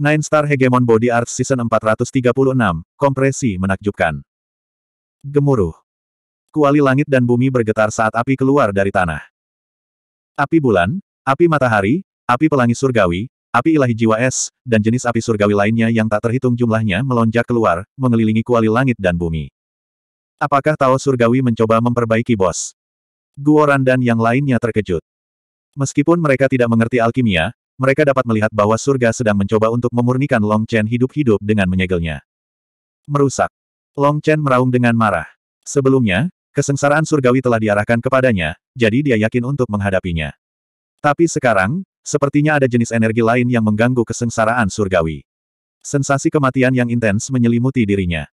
Nine Star Hegemon Body Art Season 436, Kompresi Menakjubkan. Gemuruh. Kuali langit dan bumi bergetar saat api keluar dari tanah. Api bulan, api matahari, api pelangi surgawi, api ilahi jiwa es, dan jenis api surgawi lainnya yang tak terhitung jumlahnya melonjak keluar, mengelilingi kuali langit dan bumi. Apakah Tao Surgawi mencoba memperbaiki bos? Guoran dan yang lainnya terkejut. Meskipun mereka tidak mengerti alkimia, mereka dapat melihat bahwa surga sedang mencoba untuk memurnikan Long Chen hidup-hidup dengan menyegelnya. Merusak. Long Chen meraung dengan marah. Sebelumnya, kesengsaraan surgawi telah diarahkan kepadanya, jadi dia yakin untuk menghadapinya. Tapi sekarang, sepertinya ada jenis energi lain yang mengganggu kesengsaraan surgawi. Sensasi kematian yang intens menyelimuti dirinya.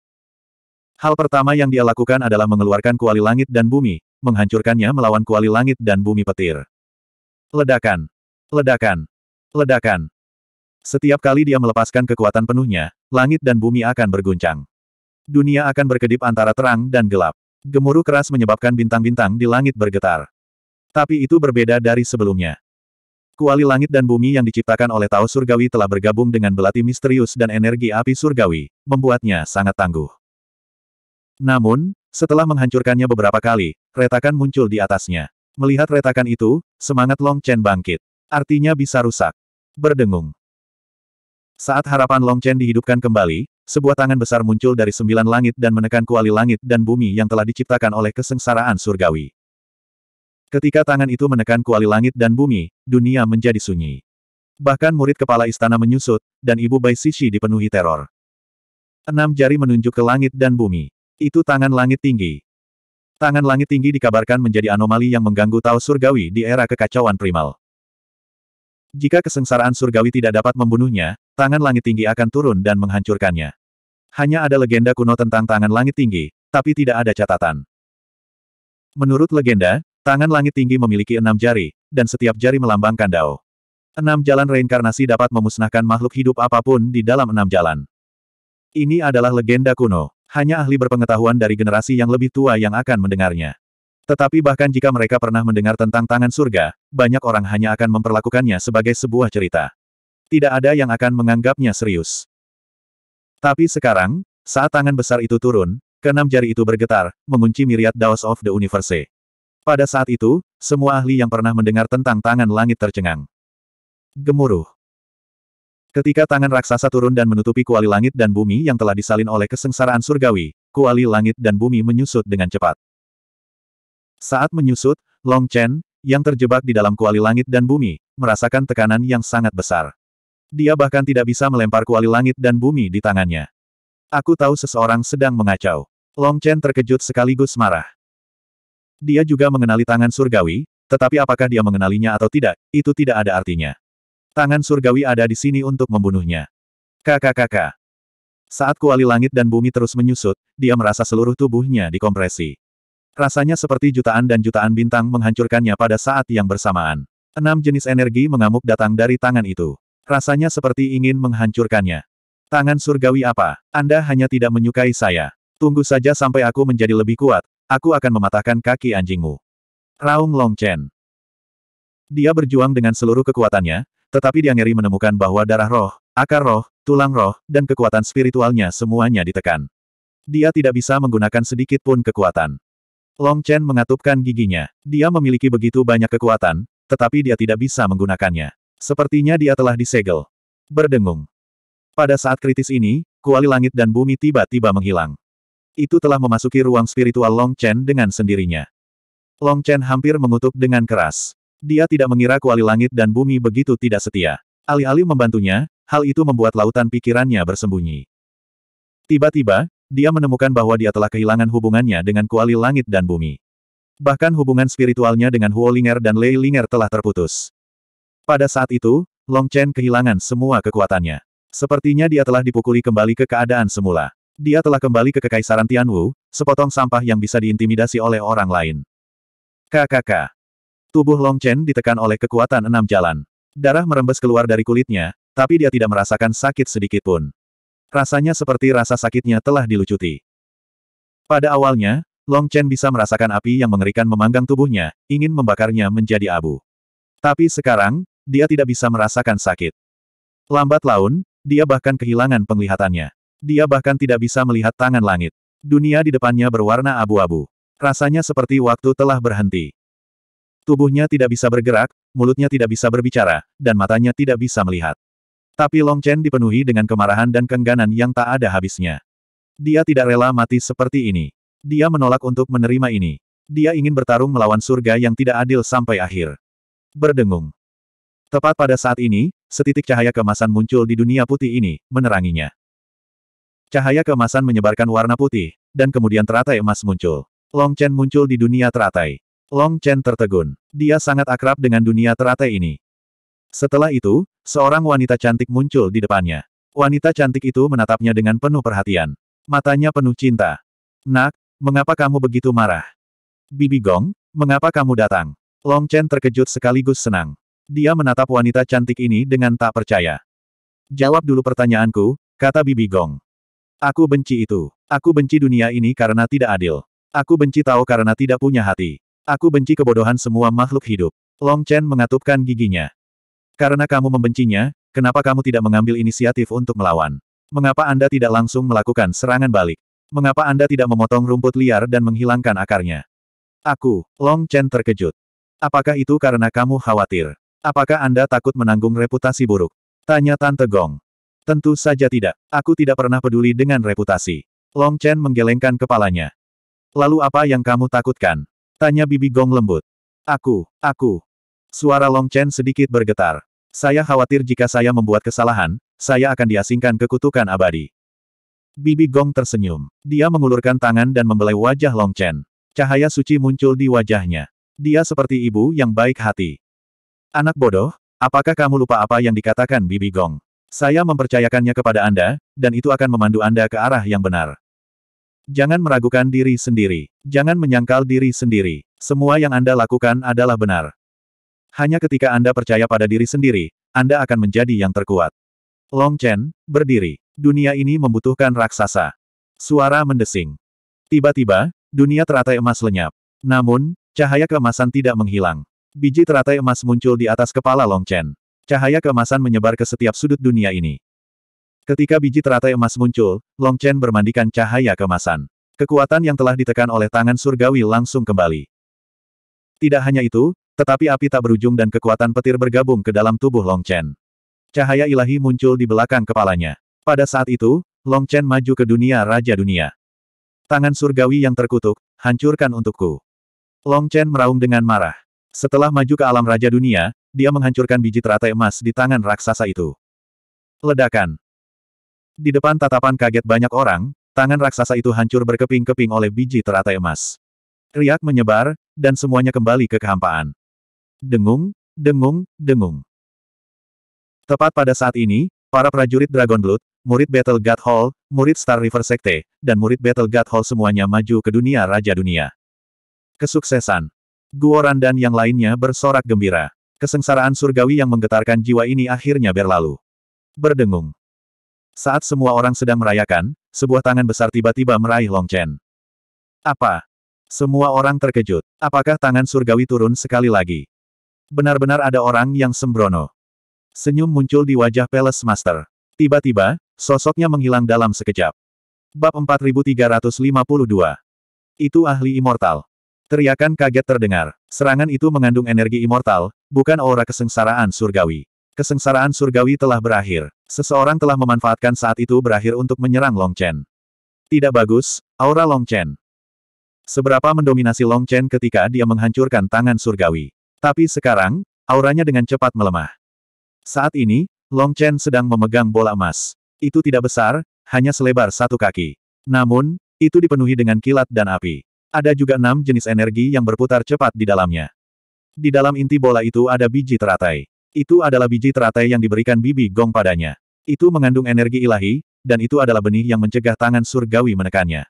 Hal pertama yang dia lakukan adalah mengeluarkan kuali langit dan bumi, menghancurkannya melawan kuali langit dan bumi petir. Ledakan. Ledakan. Ledakan. Setiap kali dia melepaskan kekuatan penuhnya, langit dan bumi akan berguncang. Dunia akan berkedip antara terang dan gelap. Gemuruh keras menyebabkan bintang-bintang di langit bergetar. Tapi itu berbeda dari sebelumnya. Kuali langit dan bumi yang diciptakan oleh Tao Surgawi telah bergabung dengan belati misterius dan energi api surgawi, membuatnya sangat tangguh. Namun, setelah menghancurkannya beberapa kali, retakan muncul di atasnya. Melihat retakan itu, semangat Long Chen bangkit. Artinya bisa rusak. Berdengung. Saat harapan Long Chen dihidupkan kembali, sebuah tangan besar muncul dari sembilan langit dan menekan kuali langit dan bumi yang telah diciptakan oleh kesengsaraan surgawi. Ketika tangan itu menekan kuali langit dan bumi, dunia menjadi sunyi. Bahkan murid kepala istana menyusut, dan ibu Bai Sisi dipenuhi teror. Enam jari menunjuk ke langit dan bumi. Itu tangan langit tinggi. Tangan langit tinggi dikabarkan menjadi anomali yang mengganggu Tao Surgawi di era kekacauan primal. Jika kesengsaraan surgawi tidak dapat membunuhnya, tangan langit tinggi akan turun dan menghancurkannya. Hanya ada legenda kuno tentang tangan langit tinggi, tapi tidak ada catatan. Menurut legenda, tangan langit tinggi memiliki enam jari, dan setiap jari melambangkan dao. Enam jalan reinkarnasi dapat memusnahkan makhluk hidup apapun di dalam enam jalan. Ini adalah legenda kuno. Hanya ahli berpengetahuan dari generasi yang lebih tua yang akan mendengarnya. Tetapi bahkan jika mereka pernah mendengar tentang tangan surga, banyak orang hanya akan memperlakukannya sebagai sebuah cerita. Tidak ada yang akan menganggapnya serius. Tapi sekarang, saat tangan besar itu turun, keenam jari itu bergetar, mengunci miriat Daos of the Universe. Pada saat itu, semua ahli yang pernah mendengar tentang tangan langit tercengang. Gemuruh. Ketika tangan raksasa turun dan menutupi kuali langit dan bumi yang telah disalin oleh kesengsaraan surgawi, kuali langit dan bumi menyusut dengan cepat. Saat menyusut, Long Chen, yang terjebak di dalam kuali langit dan bumi, merasakan tekanan yang sangat besar. Dia bahkan tidak bisa melempar kuali langit dan bumi di tangannya. Aku tahu seseorang sedang mengacau. Long Chen terkejut sekaligus marah. Dia juga mengenali tangan surgawi, tetapi apakah dia mengenalinya atau tidak, itu tidak ada artinya. Tangan surgawi ada di sini untuk membunuhnya. Kakak-kakak. Saat kuali langit dan bumi terus menyusut, dia merasa seluruh tubuhnya dikompresi. Rasanya seperti jutaan dan jutaan bintang menghancurkannya pada saat yang bersamaan. Enam jenis energi mengamuk datang dari tangan itu. Rasanya seperti ingin menghancurkannya. Tangan surgawi apa? Anda hanya tidak menyukai saya. Tunggu saja sampai aku menjadi lebih kuat, aku akan mematahkan kaki anjingmu. Raung Long Chen. Dia berjuang dengan seluruh kekuatannya, tetapi dia ngeri menemukan bahwa darah roh, akar roh, tulang roh, dan kekuatan spiritualnya semuanya ditekan. Dia tidak bisa menggunakan sedikit pun kekuatan. Long Chen mengatupkan giginya. Dia memiliki begitu banyak kekuatan, tetapi dia tidak bisa menggunakannya. Sepertinya dia telah disegel. Berdengung. Pada saat kritis ini, kuali langit dan bumi tiba-tiba menghilang. Itu telah memasuki ruang spiritual Long Chen dengan sendirinya. Long Chen hampir mengutuk dengan keras. Dia tidak mengira kuali langit dan bumi begitu tidak setia. Alih-alih membantunya, hal itu membuat lautan pikirannya bersembunyi. Tiba-tiba, dia menemukan bahwa dia telah kehilangan hubungannya dengan kuali langit dan bumi. Bahkan hubungan spiritualnya dengan Huolinger dan Lei Linger telah terputus. Pada saat itu, Long Chen kehilangan semua kekuatannya. Sepertinya dia telah dipukuli kembali ke keadaan semula. Dia telah kembali ke Kekaisaran Tianwu, sepotong sampah yang bisa diintimidasi oleh orang lain. KKK. Tubuh Long Chen ditekan oleh kekuatan enam jalan. Darah merembes keluar dari kulitnya, tapi dia tidak merasakan sakit sedikit pun. Rasanya seperti rasa sakitnya telah dilucuti. Pada awalnya, Long Chen bisa merasakan api yang mengerikan memanggang tubuhnya, ingin membakarnya menjadi abu. Tapi sekarang, dia tidak bisa merasakan sakit. Lambat laun, dia bahkan kehilangan penglihatannya. Dia bahkan tidak bisa melihat tangan langit. Dunia di depannya berwarna abu-abu. Rasanya seperti waktu telah berhenti. Tubuhnya tidak bisa bergerak, mulutnya tidak bisa berbicara, dan matanya tidak bisa melihat. Tapi Long Chen dipenuhi dengan kemarahan dan kengganan yang tak ada habisnya. Dia tidak rela mati seperti ini. Dia menolak untuk menerima ini. Dia ingin bertarung melawan surga yang tidak adil sampai akhir. Berdengung. Tepat pada saat ini, setitik cahaya kemasan muncul di dunia putih ini, meneranginya. Cahaya kemasan menyebarkan warna putih, dan kemudian teratai emas muncul. Long Chen muncul di dunia teratai. Long Chen tertegun. Dia sangat akrab dengan dunia teratai ini. Setelah itu, Seorang wanita cantik muncul di depannya. Wanita cantik itu menatapnya dengan penuh perhatian. Matanya penuh cinta. Nak, mengapa kamu begitu marah? Bibi Gong, mengapa kamu datang? Long Chen terkejut sekaligus senang. Dia menatap wanita cantik ini dengan tak percaya. Jawab dulu pertanyaanku, kata Bibi Gong. Aku benci itu. Aku benci dunia ini karena tidak adil. Aku benci tahu karena tidak punya hati. Aku benci kebodohan semua makhluk hidup. Long Chen mengatupkan giginya. Karena kamu membencinya, kenapa kamu tidak mengambil inisiatif untuk melawan? Mengapa Anda tidak langsung melakukan serangan balik? Mengapa Anda tidak memotong rumput liar dan menghilangkan akarnya? Aku, Long Chen terkejut. Apakah itu karena kamu khawatir? Apakah Anda takut menanggung reputasi buruk? Tanya Tante Gong. Tentu saja tidak. Aku tidak pernah peduli dengan reputasi. Long Chen menggelengkan kepalanya. Lalu apa yang kamu takutkan? Tanya Bibi Gong lembut. Aku, aku, Suara Long Chen sedikit bergetar. Saya khawatir jika saya membuat kesalahan, saya akan diasingkan ke kutukan abadi. Bibi Gong tersenyum. Dia mengulurkan tangan dan membelai wajah Long Chen. Cahaya suci muncul di wajahnya. Dia seperti ibu yang baik hati. Anak bodoh, apakah kamu lupa apa yang dikatakan Bibi Gong? Saya mempercayakannya kepada Anda, dan itu akan memandu Anda ke arah yang benar. Jangan meragukan diri sendiri. Jangan menyangkal diri sendiri. Semua yang Anda lakukan adalah benar. Hanya ketika Anda percaya pada diri sendiri, Anda akan menjadi yang terkuat. Long Chen, berdiri. Dunia ini membutuhkan raksasa. Suara mendesing. Tiba-tiba, dunia teratai emas lenyap. Namun, cahaya keemasan tidak menghilang. Biji teratai emas muncul di atas kepala Long Chen. Cahaya keemasan menyebar ke setiap sudut dunia ini. Ketika biji teratai emas muncul, Long Chen bermandikan cahaya keemasan. Kekuatan yang telah ditekan oleh tangan surgawi langsung kembali. Tidak hanya itu, tetapi api tak berujung dan kekuatan petir bergabung ke dalam tubuh Long Chen. Cahaya ilahi muncul di belakang kepalanya. Pada saat itu, Long Chen maju ke dunia Raja Dunia. Tangan surgawi yang terkutuk, hancurkan untukku. Long Chen meraung dengan marah. Setelah maju ke alam Raja Dunia, dia menghancurkan biji teratai emas di tangan raksasa itu. Ledakan. Di depan tatapan kaget banyak orang, tangan raksasa itu hancur berkeping-keping oleh biji teratai emas. Riak menyebar, dan semuanya kembali ke kehampaan. Dengung, dengung, dengung. Tepat pada saat ini, para prajurit Dragon Blood, murid Battle God Hall, murid Star River Sekte, dan murid Battle God Hall semuanya maju ke dunia Raja Dunia. Kesuksesan. Guoran dan yang lainnya bersorak gembira. Kesengsaraan surgawi yang menggetarkan jiwa ini akhirnya berlalu. Berdengung. Saat semua orang sedang merayakan, sebuah tangan besar tiba-tiba meraih Chen. Apa? Semua orang terkejut. Apakah tangan surgawi turun sekali lagi? Benar-benar ada orang yang sembrono. Senyum muncul di wajah Peles Master. Tiba-tiba, sosoknya menghilang dalam sekejap. Bab 4352. Itu ahli immortal. Teriakan kaget terdengar. Serangan itu mengandung energi immortal, bukan aura kesengsaraan surgawi. Kesengsaraan surgawi telah berakhir. Seseorang telah memanfaatkan saat itu berakhir untuk menyerang Long Chen. Tidak bagus, aura Long Chen. Seberapa mendominasi Long Chen ketika dia menghancurkan tangan surgawi. Tapi sekarang, auranya dengan cepat melemah. Saat ini, Long Chen sedang memegang bola emas. Itu tidak besar, hanya selebar satu kaki. Namun, itu dipenuhi dengan kilat dan api. Ada juga enam jenis energi yang berputar cepat di dalamnya. Di dalam inti bola itu ada biji teratai. Itu adalah biji teratai yang diberikan bibi gong padanya. Itu mengandung energi ilahi, dan itu adalah benih yang mencegah tangan surgawi menekannya.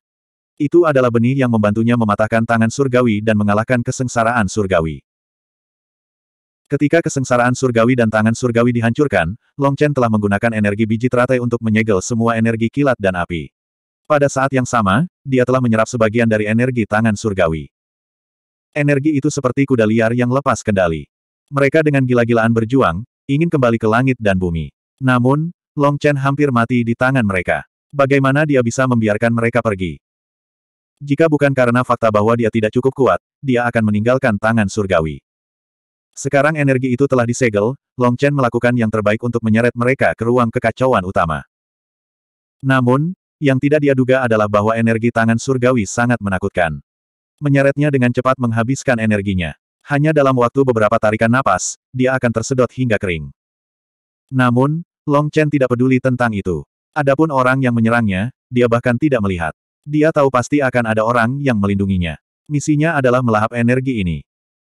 Itu adalah benih yang membantunya mematahkan tangan surgawi dan mengalahkan kesengsaraan surgawi. Ketika kesengsaraan surgawi dan tangan surgawi dihancurkan, Long Chen telah menggunakan energi biji teratai untuk menyegel semua energi kilat dan api. Pada saat yang sama, dia telah menyerap sebagian dari energi tangan surgawi. Energi itu seperti kuda liar yang lepas kendali. Mereka dengan gila-gilaan berjuang, ingin kembali ke langit dan bumi. Namun, Long Chen hampir mati di tangan mereka. Bagaimana dia bisa membiarkan mereka pergi? Jika bukan karena fakta bahwa dia tidak cukup kuat, dia akan meninggalkan tangan surgawi. Sekarang energi itu telah disegel, Long Chen melakukan yang terbaik untuk menyeret mereka ke ruang kekacauan utama. Namun, yang tidak dia duga adalah bahwa energi tangan surgawi sangat menakutkan. Menyeretnya dengan cepat menghabiskan energinya. Hanya dalam waktu beberapa tarikan napas, dia akan tersedot hingga kering. Namun, Long Chen tidak peduli tentang itu. Adapun orang yang menyerangnya, dia bahkan tidak melihat. Dia tahu pasti akan ada orang yang melindunginya. Misinya adalah melahap energi ini.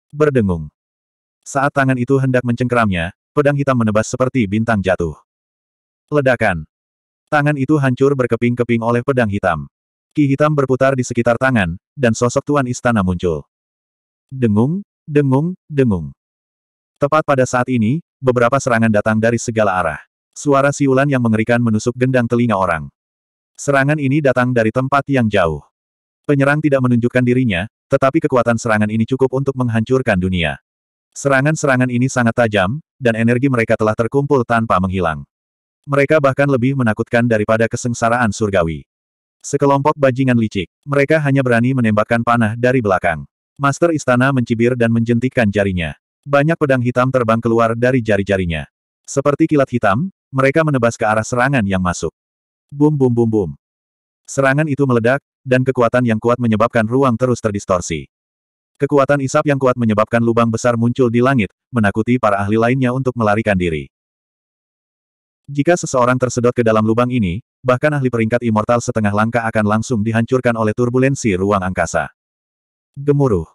Berdengung. Saat tangan itu hendak mencengkeramnya, pedang hitam menebas seperti bintang jatuh. Ledakan. Tangan itu hancur berkeping-keping oleh pedang hitam. Ki hitam berputar di sekitar tangan, dan sosok tuan istana muncul. Dengung, dengung, dengung. Tepat pada saat ini, beberapa serangan datang dari segala arah. Suara siulan yang mengerikan menusuk gendang telinga orang. Serangan ini datang dari tempat yang jauh. Penyerang tidak menunjukkan dirinya, tetapi kekuatan serangan ini cukup untuk menghancurkan dunia. Serangan-serangan ini sangat tajam, dan energi mereka telah terkumpul tanpa menghilang. Mereka bahkan lebih menakutkan daripada kesengsaraan surgawi. Sekelompok bajingan licik, mereka hanya berani menembakkan panah dari belakang. Master Istana mencibir dan menjentikkan jarinya. Banyak pedang hitam terbang keluar dari jari-jarinya. Seperti kilat hitam, mereka menebas ke arah serangan yang masuk. Bum bum bum bum. Serangan itu meledak, dan kekuatan yang kuat menyebabkan ruang terus terdistorsi. Kekuatan isap yang kuat menyebabkan lubang besar muncul di langit, menakuti para ahli lainnya untuk melarikan diri. Jika seseorang tersedot ke dalam lubang ini, bahkan ahli peringkat immortal setengah langkah akan langsung dihancurkan oleh turbulensi ruang angkasa. Gemuruh.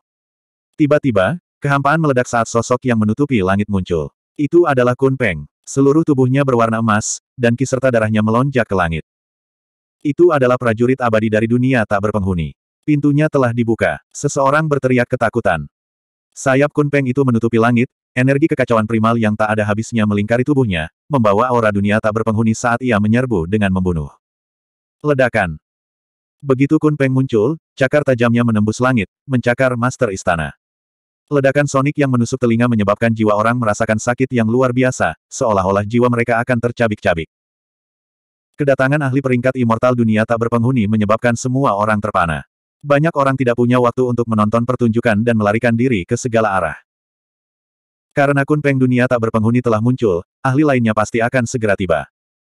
Tiba-tiba, kehampaan meledak saat sosok yang menutupi langit muncul. Itu adalah Kun Peng. Seluruh tubuhnya berwarna emas, dan kiserta darahnya melonjak ke langit. Itu adalah prajurit abadi dari dunia tak berpenghuni. Pintunya telah dibuka. Seseorang berteriak ketakutan. Sayap kunpeng itu menutupi langit, energi kekacauan primal yang tak ada habisnya melingkari tubuhnya, membawa aura dunia tak berpenghuni saat ia menyerbu dengan membunuh. Ledakan. Begitu kunpeng muncul, cakar tajamnya menembus langit, mencakar master istana. Ledakan sonik yang menusuk telinga menyebabkan jiwa orang merasakan sakit yang luar biasa, seolah-olah jiwa mereka akan tercabik-cabik. Kedatangan ahli peringkat immortal dunia tak berpenghuni menyebabkan semua orang terpana. Banyak orang tidak punya waktu untuk menonton pertunjukan dan melarikan diri ke segala arah. Karena Kunpeng dunia tak berpenghuni telah muncul, ahli lainnya pasti akan segera tiba.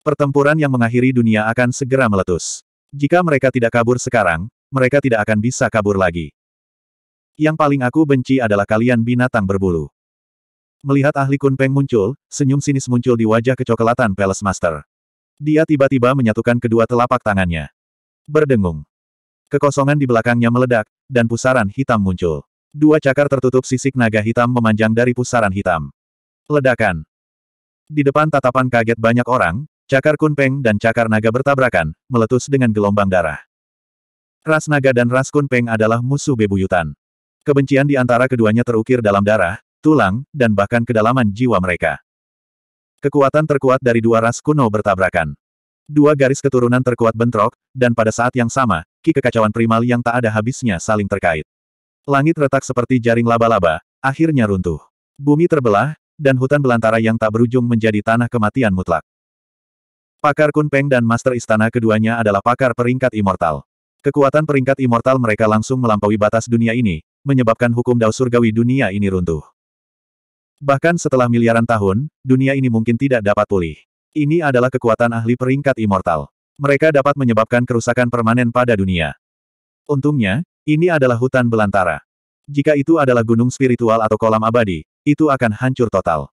Pertempuran yang mengakhiri dunia akan segera meletus. Jika mereka tidak kabur sekarang, mereka tidak akan bisa kabur lagi. Yang paling aku benci adalah kalian binatang berbulu. Melihat ahli Kunpeng muncul, senyum sinis muncul di wajah kecoklatan Palace Master. Dia tiba-tiba menyatukan kedua telapak tangannya. Berdengung. Kekosongan di belakangnya meledak, dan pusaran hitam muncul. Dua cakar tertutup sisik naga hitam memanjang dari pusaran hitam. Ledakan. Di depan tatapan kaget banyak orang, cakar kunpeng dan cakar naga bertabrakan, meletus dengan gelombang darah. Ras naga dan ras kunpeng adalah musuh bebuyutan. Kebencian di antara keduanya terukir dalam darah, tulang, dan bahkan kedalaman jiwa mereka. Kekuatan terkuat dari dua ras kuno bertabrakan. Dua garis keturunan terkuat bentrok, dan pada saat yang sama, ki kekacauan primal yang tak ada habisnya saling terkait. Langit retak seperti jaring laba-laba, akhirnya runtuh. Bumi terbelah, dan hutan belantara yang tak berujung menjadi tanah kematian mutlak. Pakar Kunpeng dan Master Istana keduanya adalah pakar peringkat immortal. Kekuatan peringkat immortal mereka langsung melampaui batas dunia ini, menyebabkan hukum dao surgawi dunia ini runtuh. Bahkan setelah miliaran tahun, dunia ini mungkin tidak dapat pulih. Ini adalah kekuatan ahli peringkat immortal. Mereka dapat menyebabkan kerusakan permanen pada dunia. Untungnya, ini adalah hutan belantara. Jika itu adalah gunung spiritual atau kolam abadi, itu akan hancur total.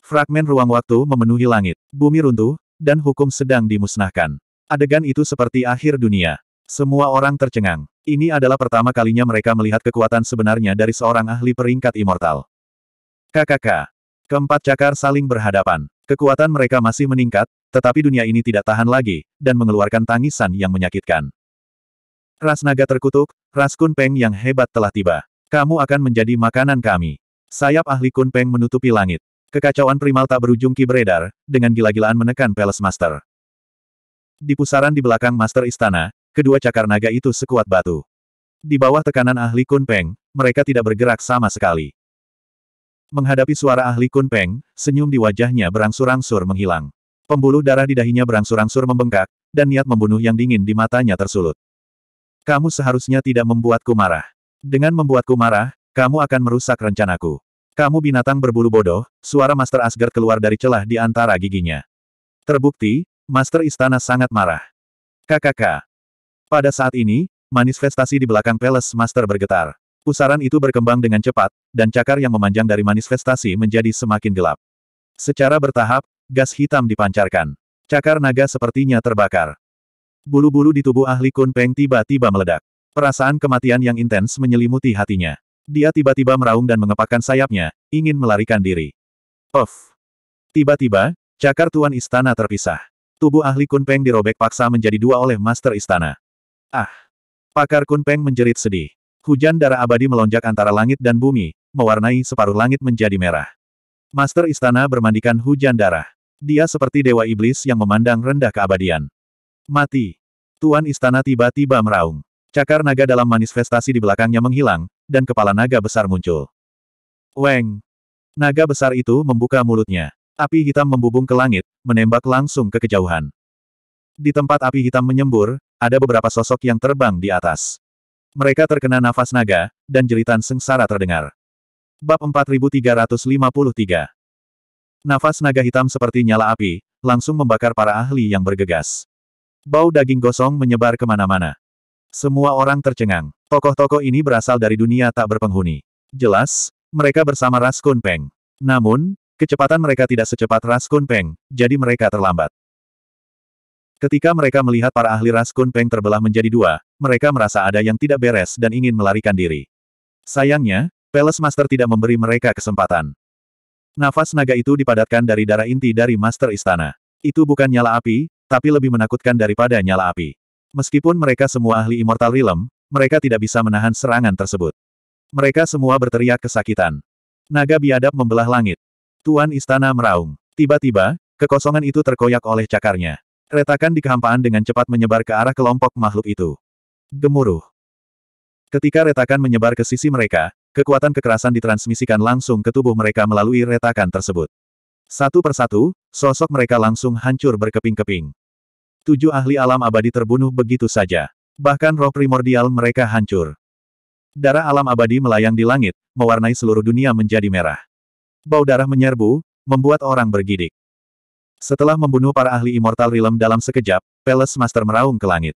Fragmen ruang waktu memenuhi langit, bumi runtuh, dan hukum sedang dimusnahkan. Adegan itu seperti akhir dunia. Semua orang tercengang. Ini adalah pertama kalinya mereka melihat kekuatan sebenarnya dari seorang ahli peringkat immortal. KKK, Keempat cakar saling berhadapan. Kekuatan mereka masih meningkat, tetapi dunia ini tidak tahan lagi, dan mengeluarkan tangisan yang menyakitkan. Ras naga terkutuk, ras Kunpeng yang hebat telah tiba. Kamu akan menjadi makanan kami. Sayap ahli Kunpeng menutupi langit. Kekacauan primal tak berujung ki beredar, dengan gila-gilaan menekan Palace Master. Di pusaran di belakang Master Istana, kedua cakar naga itu sekuat batu. Di bawah tekanan ahli Kunpeng, mereka tidak bergerak sama sekali. Menghadapi suara ahli Kun Peng, senyum di wajahnya berangsur-angsur menghilang. Pembuluh darah di dahinya berangsur-angsur membengkak, dan niat membunuh yang dingin di matanya tersulut. Kamu seharusnya tidak membuatku marah. Dengan membuatku marah, kamu akan merusak rencanaku. Kamu binatang berbulu bodoh, suara Master Asgard keluar dari celah di antara giginya. Terbukti, Master Istana sangat marah. KKK. Pada saat ini, manifestasi di belakang Palace Master bergetar. Pusaran itu berkembang dengan cepat, dan cakar yang memanjang dari manifestasi menjadi semakin gelap. Secara bertahap, gas hitam dipancarkan. Cakar naga sepertinya terbakar. Bulu-bulu di tubuh ahli Kunpeng tiba-tiba meledak. Perasaan kematian yang intens menyelimuti hatinya. Dia tiba-tiba meraung dan mengepakkan sayapnya, ingin melarikan diri. Puf. Tiba-tiba, cakar tuan istana terpisah. Tubuh ahli Kunpeng dirobek paksa menjadi dua oleh master istana. Ah! Pakar Kunpeng menjerit sedih. Hujan darah abadi melonjak antara langit dan bumi, mewarnai separuh langit menjadi merah. Master istana bermandikan hujan darah. Dia seperti dewa iblis yang memandang rendah keabadian. Mati. Tuan istana tiba-tiba meraung. Cakar naga dalam manifestasi di belakangnya menghilang, dan kepala naga besar muncul. Weng. Naga besar itu membuka mulutnya. Api hitam membubung ke langit, menembak langsung ke kejauhan. Di tempat api hitam menyembur, ada beberapa sosok yang terbang di atas. Mereka terkena nafas naga, dan jeritan sengsara terdengar. Bab 4353 Nafas naga hitam seperti nyala api, langsung membakar para ahli yang bergegas. Bau daging gosong menyebar kemana-mana. Semua orang tercengang. Tokoh-tokoh ini berasal dari dunia tak berpenghuni. Jelas, mereka bersama Ras Kun Peng. Namun, kecepatan mereka tidak secepat Ras Kun Peng, jadi mereka terlambat. Ketika mereka melihat para ahli ras Kunpeng terbelah menjadi dua, mereka merasa ada yang tidak beres dan ingin melarikan diri. Sayangnya, Palace Master tidak memberi mereka kesempatan. Nafas naga itu dipadatkan dari darah inti dari Master Istana. Itu bukan nyala api, tapi lebih menakutkan daripada nyala api. Meskipun mereka semua ahli Immortal Realm, mereka tidak bisa menahan serangan tersebut. Mereka semua berteriak kesakitan. Naga biadab membelah langit. Tuan istana meraung. Tiba-tiba, kekosongan itu terkoyak oleh cakarnya. Retakan di kehampaan dengan cepat menyebar ke arah kelompok makhluk itu. Gemuruh. Ketika retakan menyebar ke sisi mereka, kekuatan kekerasan ditransmisikan langsung ke tubuh mereka melalui retakan tersebut. Satu persatu, sosok mereka langsung hancur berkeping-keping. Tujuh ahli alam abadi terbunuh begitu saja. Bahkan roh primordial mereka hancur. Darah alam abadi melayang di langit, mewarnai seluruh dunia menjadi merah. Bau darah menyerbu, membuat orang bergidik. Setelah membunuh para ahli Immortal Realm dalam sekejap, Peles Master meraung ke langit.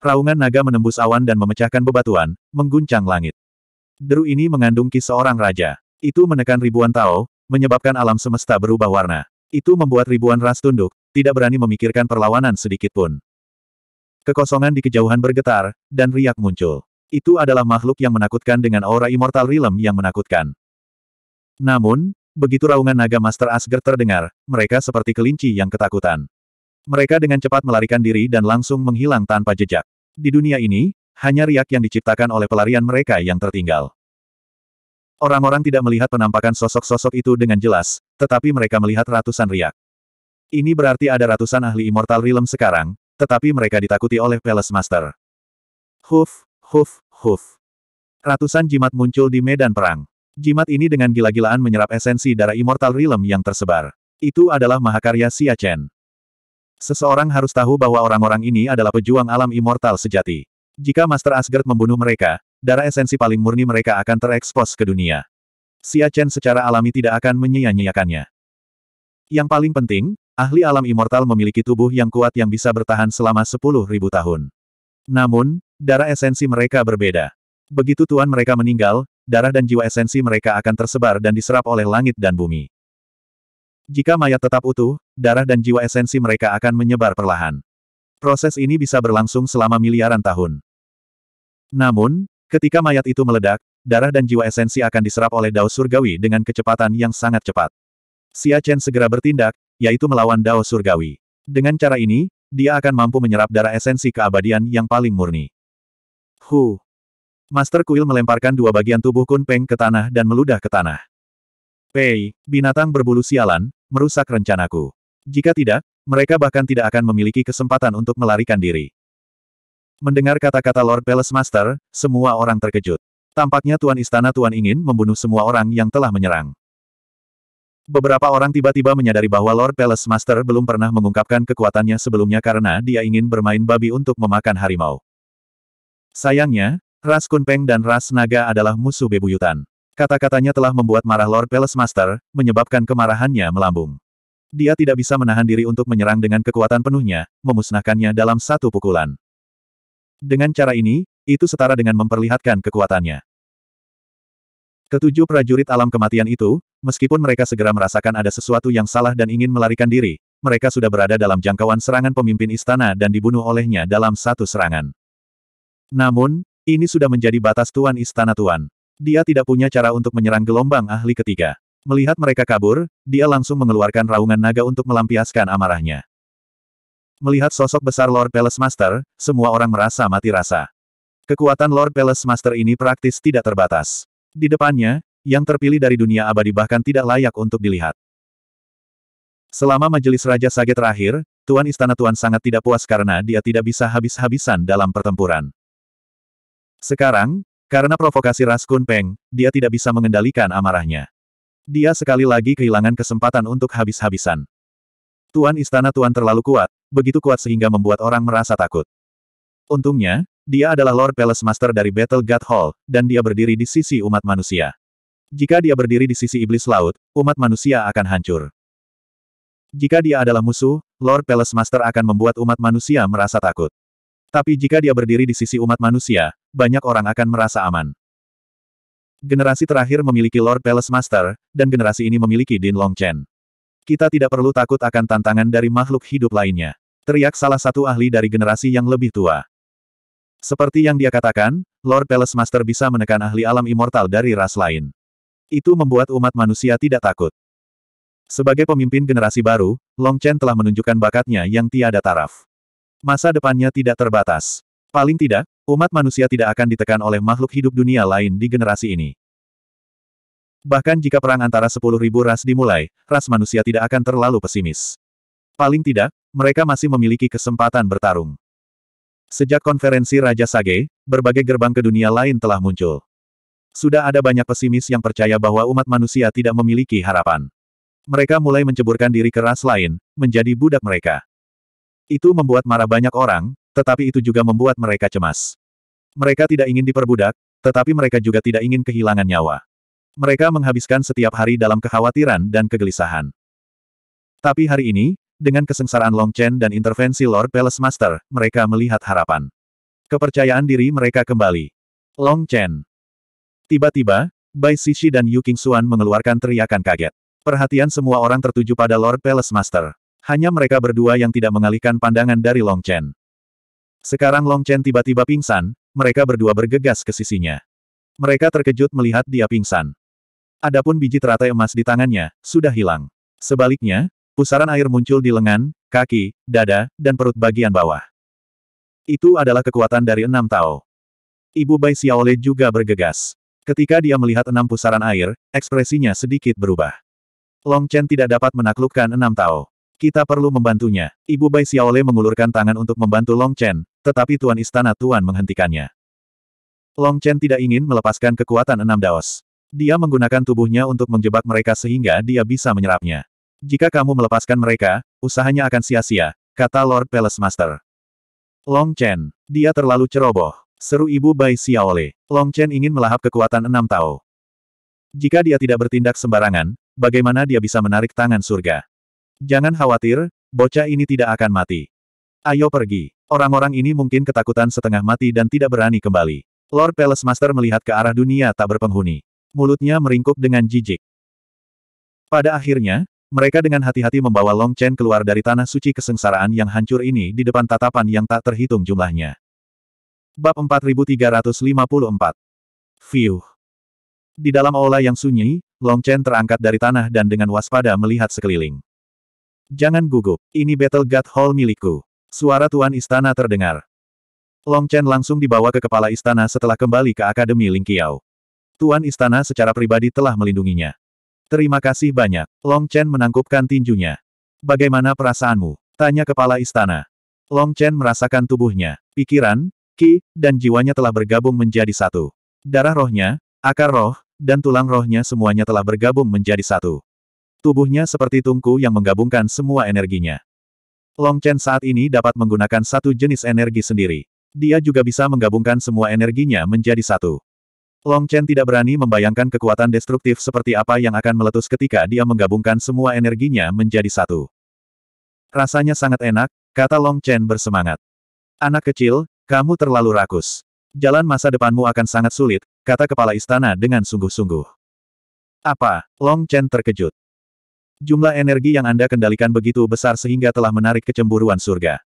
Raungan naga menembus awan dan memecahkan bebatuan, mengguncang langit. Deru ini mengandung kisah seorang raja. Itu menekan ribuan Tao, menyebabkan alam semesta berubah warna. Itu membuat ribuan ras tunduk, tidak berani memikirkan perlawanan sedikitpun. Kekosongan di kejauhan bergetar, dan riak muncul. Itu adalah makhluk yang menakutkan dengan aura Immortal Realm yang menakutkan. Namun, Begitu raungan naga Master Asger terdengar, mereka seperti kelinci yang ketakutan. Mereka dengan cepat melarikan diri dan langsung menghilang tanpa jejak. Di dunia ini, hanya riak yang diciptakan oleh pelarian mereka yang tertinggal. Orang-orang tidak melihat penampakan sosok-sosok itu dengan jelas, tetapi mereka melihat ratusan riak. Ini berarti ada ratusan ahli Immortal Realm sekarang, tetapi mereka ditakuti oleh Palace Master. Huf, huf, huf. Ratusan jimat muncul di medan perang. Jimat ini dengan gila-gilaan menyerap esensi darah Immortal Realm yang tersebar. Itu adalah mahakarya Chen. Seseorang harus tahu bahwa orang-orang ini adalah pejuang alam immortal sejati. Jika Master Asgard membunuh mereka, darah esensi paling murni mereka akan terekspos ke dunia. Chen secara alami tidak akan menyia-nyiakannya. Yang paling penting, ahli alam immortal memiliki tubuh yang kuat yang bisa bertahan selama 10.000 tahun. Namun, darah esensi mereka berbeda. Begitu tuan mereka meninggal, darah dan jiwa esensi mereka akan tersebar dan diserap oleh langit dan bumi. Jika mayat tetap utuh, darah dan jiwa esensi mereka akan menyebar perlahan. Proses ini bisa berlangsung selama miliaran tahun. Namun, ketika mayat itu meledak, darah dan jiwa esensi akan diserap oleh Dao Surgawi dengan kecepatan yang sangat cepat. Xia Chen segera bertindak, yaitu melawan Dao Surgawi. Dengan cara ini, dia akan mampu menyerap darah esensi keabadian yang paling murni. Hu! Master Kuil melemparkan dua bagian tubuh Kun Peng ke tanah dan meludah ke tanah. Pei, binatang berbulu sialan, merusak rencanaku. Jika tidak, mereka bahkan tidak akan memiliki kesempatan untuk melarikan diri. Mendengar kata-kata Lord Palace Master, semua orang terkejut. Tampaknya Tuan Istana Tuan ingin membunuh semua orang yang telah menyerang. Beberapa orang tiba-tiba menyadari bahwa Lord Palace Master belum pernah mengungkapkan kekuatannya sebelumnya karena dia ingin bermain babi untuk memakan harimau. Sayangnya, Ras Kunpeng dan Ras Naga adalah musuh bebuyutan. Kata-katanya telah membuat marah Lord Palace Master, menyebabkan kemarahannya melambung. Dia tidak bisa menahan diri untuk menyerang dengan kekuatan penuhnya, memusnahkannya dalam satu pukulan. Dengan cara ini, itu setara dengan memperlihatkan kekuatannya. Ketujuh prajurit alam kematian itu, meskipun mereka segera merasakan ada sesuatu yang salah dan ingin melarikan diri, mereka sudah berada dalam jangkauan serangan pemimpin istana dan dibunuh olehnya dalam satu serangan. Namun, ini sudah menjadi batas Tuan Istana Tuan. Dia tidak punya cara untuk menyerang gelombang ahli ketiga. Melihat mereka kabur, dia langsung mengeluarkan raungan naga untuk melampiaskan amarahnya. Melihat sosok besar Lord Palace Master, semua orang merasa mati rasa. Kekuatan Lord Palace Master ini praktis tidak terbatas. Di depannya, yang terpilih dari dunia abadi bahkan tidak layak untuk dilihat. Selama majelis Raja Sage terakhir, Tuan Istana Tuan sangat tidak puas karena dia tidak bisa habis-habisan dalam pertempuran. Sekarang, karena provokasi Ras Kunpeng, dia tidak bisa mengendalikan amarahnya. Dia sekali lagi kehilangan kesempatan untuk habis-habisan. Tuan Istana Tuan terlalu kuat, begitu kuat sehingga membuat orang merasa takut. Untungnya, dia adalah Lord Palace Master dari Battle God Hall, dan dia berdiri di sisi umat manusia. Jika dia berdiri di sisi iblis laut, umat manusia akan hancur. Jika dia adalah musuh, Lord Palace Master akan membuat umat manusia merasa takut. Tapi jika dia berdiri di sisi umat manusia, banyak orang akan merasa aman. Generasi terakhir memiliki Lord Palace Master, dan generasi ini memiliki Din Long Chen. Kita tidak perlu takut akan tantangan dari makhluk hidup lainnya. Teriak salah satu ahli dari generasi yang lebih tua. Seperti yang dia katakan, Lord Palace Master bisa menekan ahli alam immortal dari ras lain. Itu membuat umat manusia tidak takut. Sebagai pemimpin generasi baru, Long Chen telah menunjukkan bakatnya yang tiada taraf masa depannya tidak terbatas. Paling tidak, umat manusia tidak akan ditekan oleh makhluk hidup dunia lain di generasi ini. Bahkan jika perang antara 10.000 ras dimulai, ras manusia tidak akan terlalu pesimis. Paling tidak, mereka masih memiliki kesempatan bertarung. Sejak konferensi Raja Sage, berbagai gerbang ke dunia lain telah muncul. Sudah ada banyak pesimis yang percaya bahwa umat manusia tidak memiliki harapan. Mereka mulai menceburkan diri ke ras lain, menjadi budak mereka. Itu membuat marah banyak orang, tetapi itu juga membuat mereka cemas. Mereka tidak ingin diperbudak, tetapi mereka juga tidak ingin kehilangan nyawa. Mereka menghabiskan setiap hari dalam kekhawatiran dan kegelisahan. Tapi hari ini, dengan kesengsaraan Long Chen dan intervensi Lord Palace Master, mereka melihat harapan. Kepercayaan diri mereka kembali. Long Chen. Tiba-tiba, Bai Sishi dan Yu Xuan mengeluarkan teriakan kaget. Perhatian semua orang tertuju pada Lord Palace Master. Hanya mereka berdua yang tidak mengalihkan pandangan dari Long Chen. Sekarang Long Chen tiba-tiba pingsan, mereka berdua bergegas ke sisinya. Mereka terkejut melihat dia pingsan. Adapun biji teratai emas di tangannya, sudah hilang. Sebaliknya, pusaran air muncul di lengan, kaki, dada, dan perut bagian bawah. Itu adalah kekuatan dari enam Tao. Ibu Bai Xiaole juga bergegas. Ketika dia melihat enam pusaran air, ekspresinya sedikit berubah. Long Chen tidak dapat menaklukkan enam Tao. Kita perlu membantunya. Ibu Bai Xiaole mengulurkan tangan untuk membantu Long Chen, tetapi Tuan Istana Tuan menghentikannya. Long Chen tidak ingin melepaskan kekuatan enam daos. Dia menggunakan tubuhnya untuk menjebak mereka sehingga dia bisa menyerapnya. Jika kamu melepaskan mereka, usahanya akan sia-sia, kata Lord Palace Master. Long Chen, dia terlalu ceroboh. Seru ibu Bai Xiaole. Long Chen ingin melahap kekuatan enam Tao. Jika dia tidak bertindak sembarangan, bagaimana dia bisa menarik tangan surga? Jangan khawatir, bocah ini tidak akan mati. Ayo pergi. Orang-orang ini mungkin ketakutan setengah mati dan tidak berani kembali. Lord Palace Master melihat ke arah dunia tak berpenghuni. Mulutnya meringkuk dengan jijik. Pada akhirnya, mereka dengan hati-hati membawa Long Chen keluar dari tanah suci kesengsaraan yang hancur ini di depan tatapan yang tak terhitung jumlahnya. Bab 4354 View Di dalam aula yang sunyi, Long Chen terangkat dari tanah dan dengan waspada melihat sekeliling. Jangan gugup, ini Battle God Hall milikku. Suara Tuan Istana terdengar. Long Chen langsung dibawa ke kepala istana setelah kembali ke Akademi Ling Qiao. Tuan Istana secara pribadi telah melindunginya. Terima kasih banyak. Long Chen menangkupkan tinjunya. Bagaimana perasaanmu? Tanya kepala istana. Long Chen merasakan tubuhnya, pikiran, ki, dan jiwanya telah bergabung menjadi satu. Darah rohnya, akar roh, dan tulang rohnya semuanya telah bergabung menjadi satu. Tubuhnya seperti tungku yang menggabungkan semua energinya. Long Chen saat ini dapat menggunakan satu jenis energi sendiri. Dia juga bisa menggabungkan semua energinya menjadi satu. Long Chen tidak berani membayangkan kekuatan destruktif seperti apa yang akan meletus ketika dia menggabungkan semua energinya menjadi satu. Rasanya sangat enak, kata Long Chen bersemangat. Anak kecil, kamu terlalu rakus. Jalan masa depanmu akan sangat sulit, kata kepala istana dengan sungguh-sungguh. Apa? Long Chen terkejut. Jumlah energi yang Anda kendalikan begitu besar sehingga telah menarik kecemburuan surga.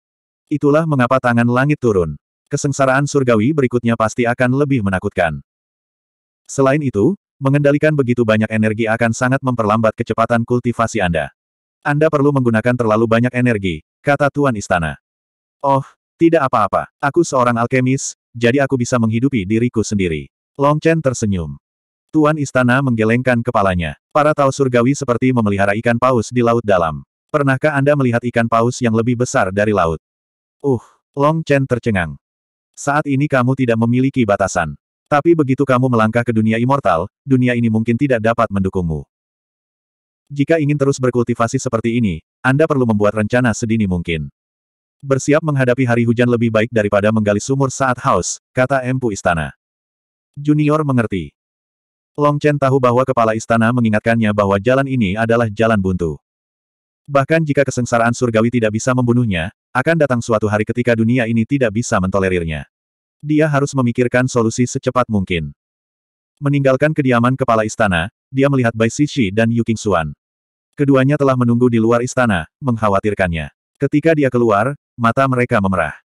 Itulah mengapa tangan langit turun. Kesengsaraan surgawi berikutnya pasti akan lebih menakutkan. Selain itu, mengendalikan begitu banyak energi akan sangat memperlambat kecepatan kultivasi Anda. Anda perlu menggunakan terlalu banyak energi, kata Tuan Istana. Oh, tidak apa-apa, aku seorang alkemis, jadi aku bisa menghidupi diriku sendiri. Long Chen tersenyum. Tuan Istana menggelengkan kepalanya. Para tau surgawi seperti memelihara ikan paus di laut dalam. Pernahkah Anda melihat ikan paus yang lebih besar dari laut? Uh, Long Chen tercengang. Saat ini kamu tidak memiliki batasan. Tapi begitu kamu melangkah ke dunia immortal, dunia ini mungkin tidak dapat mendukungmu. Jika ingin terus berkultivasi seperti ini, Anda perlu membuat rencana sedini mungkin. Bersiap menghadapi hari hujan lebih baik daripada menggali sumur saat haus, kata Empu Istana. Junior mengerti. Long Chen tahu bahwa kepala istana mengingatkannya bahwa jalan ini adalah jalan buntu. Bahkan jika kesengsaraan surgawi tidak bisa membunuhnya, akan datang suatu hari ketika dunia ini tidak bisa mentolerirnya. Dia harus memikirkan solusi secepat mungkin. Meninggalkan kediaman kepala istana, dia melihat Bai Shishi dan Yu Xuan. Keduanya telah menunggu di luar istana, mengkhawatirkannya. Ketika dia keluar, mata mereka memerah.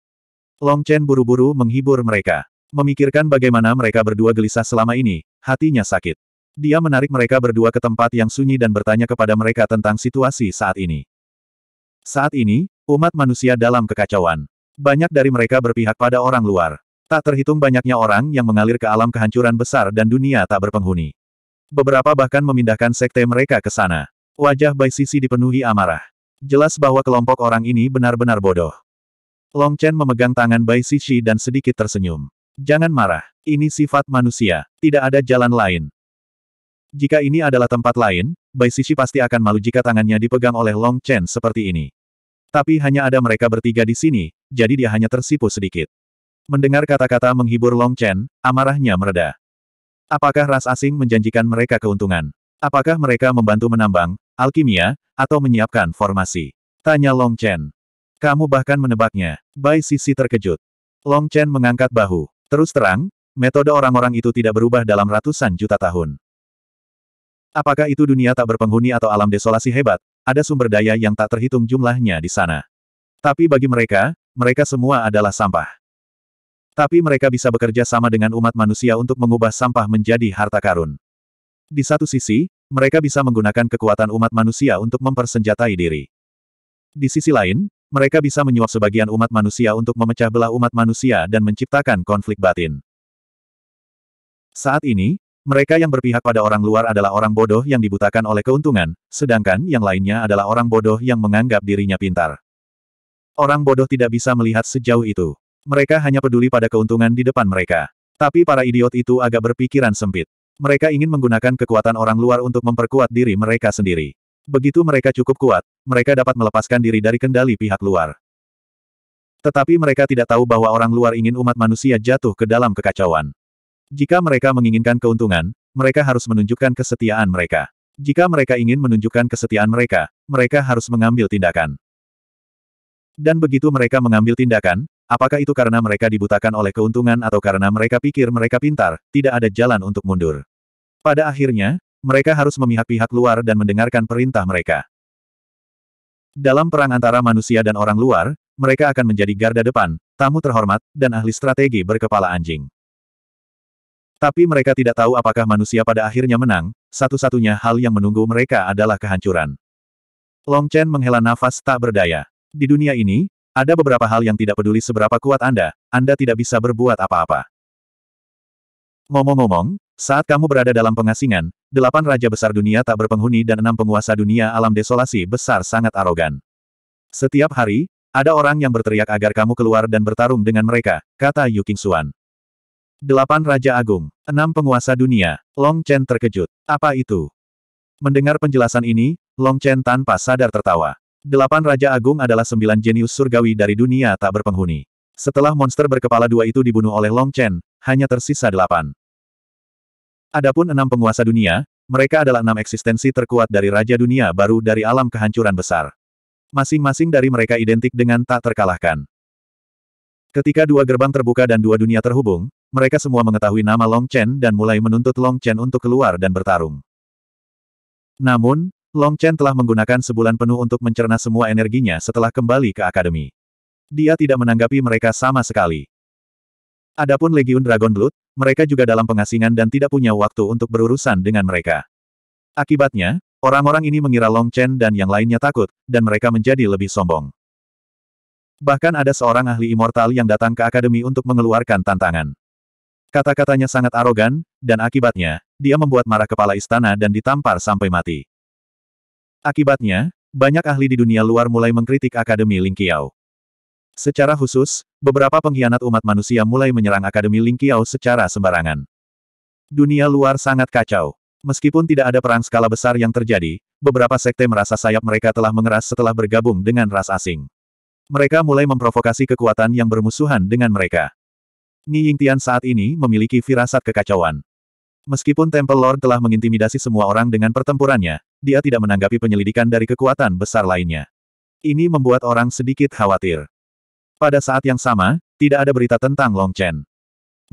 Long Chen buru-buru menghibur mereka. Memikirkan bagaimana mereka berdua gelisah selama ini, Hatinya sakit. Dia menarik mereka berdua ke tempat yang sunyi dan bertanya kepada mereka tentang situasi saat ini. Saat ini, umat manusia dalam kekacauan. Banyak dari mereka berpihak pada orang luar. Tak terhitung banyaknya orang yang mengalir ke alam kehancuran besar dan dunia tak berpenghuni. Beberapa bahkan memindahkan sekte mereka ke sana. Wajah Bai Sisi dipenuhi amarah. Jelas bahwa kelompok orang ini benar-benar bodoh. Long Chen memegang tangan Bai Sisi dan sedikit tersenyum. Jangan marah, ini sifat manusia, tidak ada jalan lain. Jika ini adalah tempat lain, Bai Sisi pasti akan malu jika tangannya dipegang oleh Long Chen seperti ini. Tapi hanya ada mereka bertiga di sini, jadi dia hanya tersipu sedikit. Mendengar kata-kata menghibur Long Chen, amarahnya mereda. Apakah ras asing menjanjikan mereka keuntungan? Apakah mereka membantu menambang, alkimia, atau menyiapkan formasi? Tanya Long Chen. Kamu bahkan menebaknya. Bai Sisi terkejut. Long Chen mengangkat bahu. Terus terang, metode orang-orang itu tidak berubah dalam ratusan juta tahun. Apakah itu dunia tak berpenghuni atau alam desolasi hebat, ada sumber daya yang tak terhitung jumlahnya di sana. Tapi bagi mereka, mereka semua adalah sampah. Tapi mereka bisa bekerja sama dengan umat manusia untuk mengubah sampah menjadi harta karun. Di satu sisi, mereka bisa menggunakan kekuatan umat manusia untuk mempersenjatai diri. Di sisi lain, mereka bisa menyuap sebagian umat manusia untuk memecah belah umat manusia dan menciptakan konflik batin. Saat ini, mereka yang berpihak pada orang luar adalah orang bodoh yang dibutakan oleh keuntungan, sedangkan yang lainnya adalah orang bodoh yang menganggap dirinya pintar. Orang bodoh tidak bisa melihat sejauh itu. Mereka hanya peduli pada keuntungan di depan mereka. Tapi para idiot itu agak berpikiran sempit. Mereka ingin menggunakan kekuatan orang luar untuk memperkuat diri mereka sendiri. Begitu mereka cukup kuat, mereka dapat melepaskan diri dari kendali pihak luar. Tetapi mereka tidak tahu bahwa orang luar ingin umat manusia jatuh ke dalam kekacauan. Jika mereka menginginkan keuntungan, mereka harus menunjukkan kesetiaan mereka. Jika mereka ingin menunjukkan kesetiaan mereka, mereka harus mengambil tindakan. Dan begitu mereka mengambil tindakan, apakah itu karena mereka dibutakan oleh keuntungan atau karena mereka pikir mereka pintar, tidak ada jalan untuk mundur. Pada akhirnya, mereka harus memihak pihak luar dan mendengarkan perintah mereka. Dalam perang antara manusia dan orang luar, mereka akan menjadi garda depan, tamu terhormat, dan ahli strategi berkepala anjing. Tapi mereka tidak tahu apakah manusia pada akhirnya menang, satu-satunya hal yang menunggu mereka adalah kehancuran. Long Chen menghela nafas tak berdaya. Di dunia ini, ada beberapa hal yang tidak peduli seberapa kuat Anda, Anda tidak bisa berbuat apa-apa. Ngomong-ngomong, saat kamu berada dalam pengasingan, delapan raja besar dunia tak berpenghuni dan enam penguasa dunia alam desolasi besar sangat arogan. Setiap hari, ada orang yang berteriak agar kamu keluar dan bertarung dengan mereka, kata Yu King Xuan. Delapan Raja Agung, enam penguasa dunia, Long Chen terkejut. Apa itu? Mendengar penjelasan ini, Long Chen tanpa sadar tertawa. Delapan Raja Agung adalah sembilan jenius surgawi dari dunia tak berpenghuni. Setelah monster berkepala dua itu dibunuh oleh Long Chen, hanya tersisa delapan. Adapun enam penguasa dunia, mereka adalah enam eksistensi terkuat dari Raja Dunia baru dari alam kehancuran besar. Masing-masing dari mereka identik dengan tak terkalahkan. Ketika dua gerbang terbuka dan dua dunia terhubung, mereka semua mengetahui nama Long Chen dan mulai menuntut Long Chen untuk keluar dan bertarung. Namun, Long Chen telah menggunakan sebulan penuh untuk mencerna semua energinya setelah kembali ke akademi. Dia tidak menanggapi mereka sama sekali. Adapun Legiun Dragon Blood, mereka juga dalam pengasingan dan tidak punya waktu untuk berurusan dengan mereka. Akibatnya, orang-orang ini mengira Long Chen dan yang lainnya takut, dan mereka menjadi lebih sombong. Bahkan ada seorang ahli immortal yang datang ke akademi untuk mengeluarkan tantangan. Kata-katanya sangat arogan, dan akibatnya, dia membuat marah kepala istana dan ditampar sampai mati. Akibatnya, banyak ahli di dunia luar mulai mengkritik Akademi Ling Lingqiao. Secara khusus, beberapa pengkhianat umat manusia mulai menyerang Akademi Lingqiao secara sembarangan. Dunia luar sangat kacau. Meskipun tidak ada perang skala besar yang terjadi, beberapa sekte merasa sayap mereka telah mengeras setelah bergabung dengan ras asing. Mereka mulai memprovokasi kekuatan yang bermusuhan dengan mereka. Ni Yingtian saat ini memiliki firasat kekacauan. Meskipun Temple Lord telah mengintimidasi semua orang dengan pertempurannya, dia tidak menanggapi penyelidikan dari kekuatan besar lainnya. Ini membuat orang sedikit khawatir. Pada saat yang sama, tidak ada berita tentang Long Chen.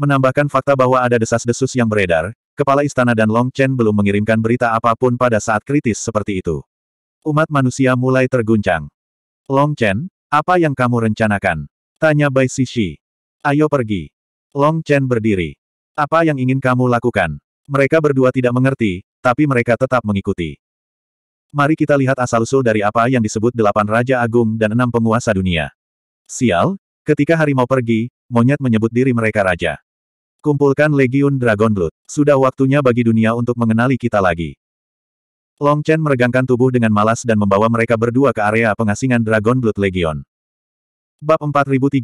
Menambahkan fakta bahwa ada desas-desus yang beredar, kepala istana dan Long Chen belum mengirimkan berita apapun pada saat kritis seperti itu. Umat manusia mulai terguncang. Long Chen, apa yang kamu rencanakan? Tanya Bai Sishi. Ayo pergi. Long Chen berdiri. Apa yang ingin kamu lakukan? Mereka berdua tidak mengerti, tapi mereka tetap mengikuti. Mari kita lihat asal-usul dari apa yang disebut delapan Raja Agung dan enam penguasa dunia. Sial, ketika harimau pergi, monyet menyebut diri mereka raja. Kumpulkan legiun Dragon Blood. Sudah waktunya bagi dunia untuk mengenali kita lagi. Long Chen meregangkan tubuh dengan malas dan membawa mereka berdua ke area pengasingan Dragon Blood Legion. Bab 4355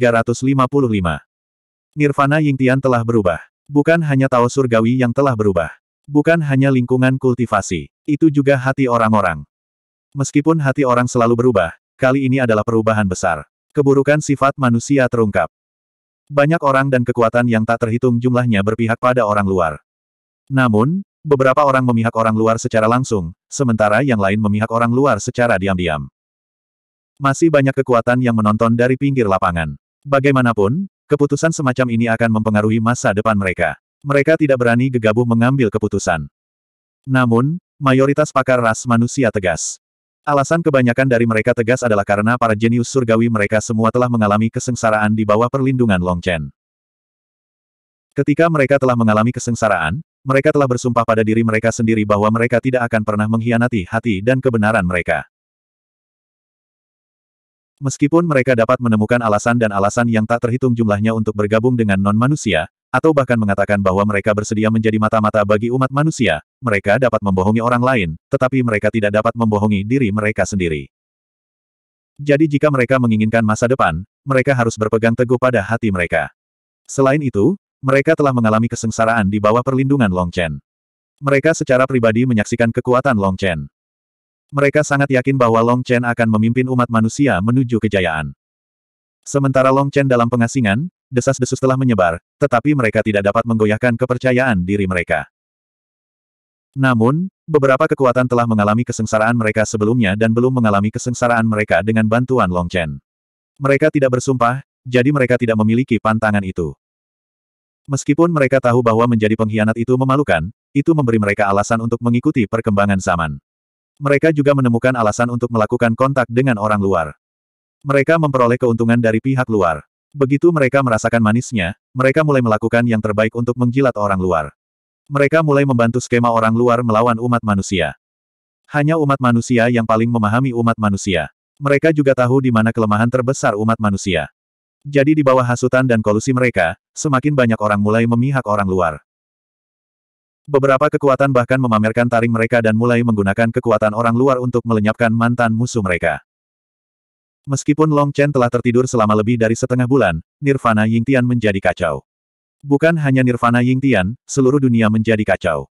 Nirvana Ying Tian telah berubah. Bukan hanya Tao Surgawi yang telah berubah. Bukan hanya lingkungan kultivasi. Itu juga hati orang-orang. Meskipun hati orang selalu berubah, kali ini adalah perubahan besar. Keburukan sifat manusia terungkap. Banyak orang dan kekuatan yang tak terhitung jumlahnya berpihak pada orang luar. Namun, beberapa orang memihak orang luar secara langsung, sementara yang lain memihak orang luar secara diam-diam. Masih banyak kekuatan yang menonton dari pinggir lapangan. Bagaimanapun, keputusan semacam ini akan mempengaruhi masa depan mereka. Mereka tidak berani gegabah mengambil keputusan. Namun, mayoritas pakar ras manusia tegas. Alasan kebanyakan dari mereka tegas adalah karena para jenius surgawi mereka semua telah mengalami kesengsaraan di bawah perlindungan Long Chen. Ketika mereka telah mengalami kesengsaraan, mereka telah bersumpah pada diri mereka sendiri bahwa mereka tidak akan pernah mengkhianati hati dan kebenaran mereka. Meskipun mereka dapat menemukan alasan dan alasan yang tak terhitung jumlahnya untuk bergabung dengan non-manusia, atau bahkan mengatakan bahwa mereka bersedia menjadi mata-mata bagi umat manusia, mereka dapat membohongi orang lain, tetapi mereka tidak dapat membohongi diri mereka sendiri. Jadi jika mereka menginginkan masa depan, mereka harus berpegang teguh pada hati mereka. Selain itu, mereka telah mengalami kesengsaraan di bawah perlindungan Long Chen. Mereka secara pribadi menyaksikan kekuatan Long Chen. Mereka sangat yakin bahwa Long Chen akan memimpin umat manusia menuju kejayaan. Sementara Long Chen dalam pengasingan, desas-desus telah menyebar, tetapi mereka tidak dapat menggoyahkan kepercayaan diri mereka. Namun, beberapa kekuatan telah mengalami kesengsaraan mereka sebelumnya dan belum mengalami kesengsaraan mereka dengan bantuan Long Chen. Mereka tidak bersumpah, jadi mereka tidak memiliki pantangan itu. Meskipun mereka tahu bahwa menjadi pengkhianat itu memalukan, itu memberi mereka alasan untuk mengikuti perkembangan zaman. Mereka juga menemukan alasan untuk melakukan kontak dengan orang luar. Mereka memperoleh keuntungan dari pihak luar. Begitu mereka merasakan manisnya, mereka mulai melakukan yang terbaik untuk menjilat orang luar. Mereka mulai membantu skema orang luar melawan umat manusia. Hanya umat manusia yang paling memahami umat manusia. Mereka juga tahu di mana kelemahan terbesar umat manusia. Jadi di bawah hasutan dan kolusi mereka, semakin banyak orang mulai memihak orang luar. Beberapa kekuatan bahkan memamerkan taring mereka dan mulai menggunakan kekuatan orang luar untuk melenyapkan mantan musuh mereka. Meskipun Long Chen telah tertidur selama lebih dari setengah bulan, Nirvana Ying Tian menjadi kacau. Bukan hanya Nirvana Ying Tian, seluruh dunia menjadi kacau.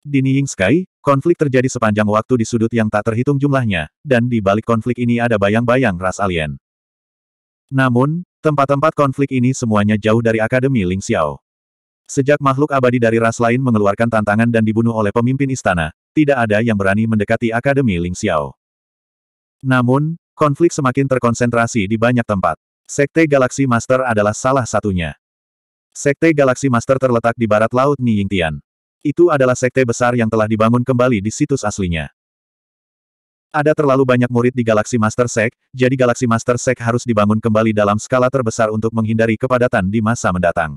Di Ying Sky, konflik terjadi sepanjang waktu di sudut yang tak terhitung jumlahnya, dan di balik konflik ini ada bayang-bayang ras alien. Namun, tempat-tempat konflik ini semuanya jauh dari Akademi Ling Xiao. Sejak makhluk abadi dari ras lain mengeluarkan tantangan dan dibunuh oleh pemimpin istana, tidak ada yang berani mendekati Akademi Ling Xiao. Namun, Konflik semakin terkonsentrasi di banyak tempat. Sekte Galaksi Master adalah salah satunya. Sekte Galaksi Master terletak di barat laut Niyingtian. Itu adalah sekte besar yang telah dibangun kembali di situs aslinya. Ada terlalu banyak murid di Galaksi Master Sek, jadi Galaksi Master Sek harus dibangun kembali dalam skala terbesar untuk menghindari kepadatan di masa mendatang.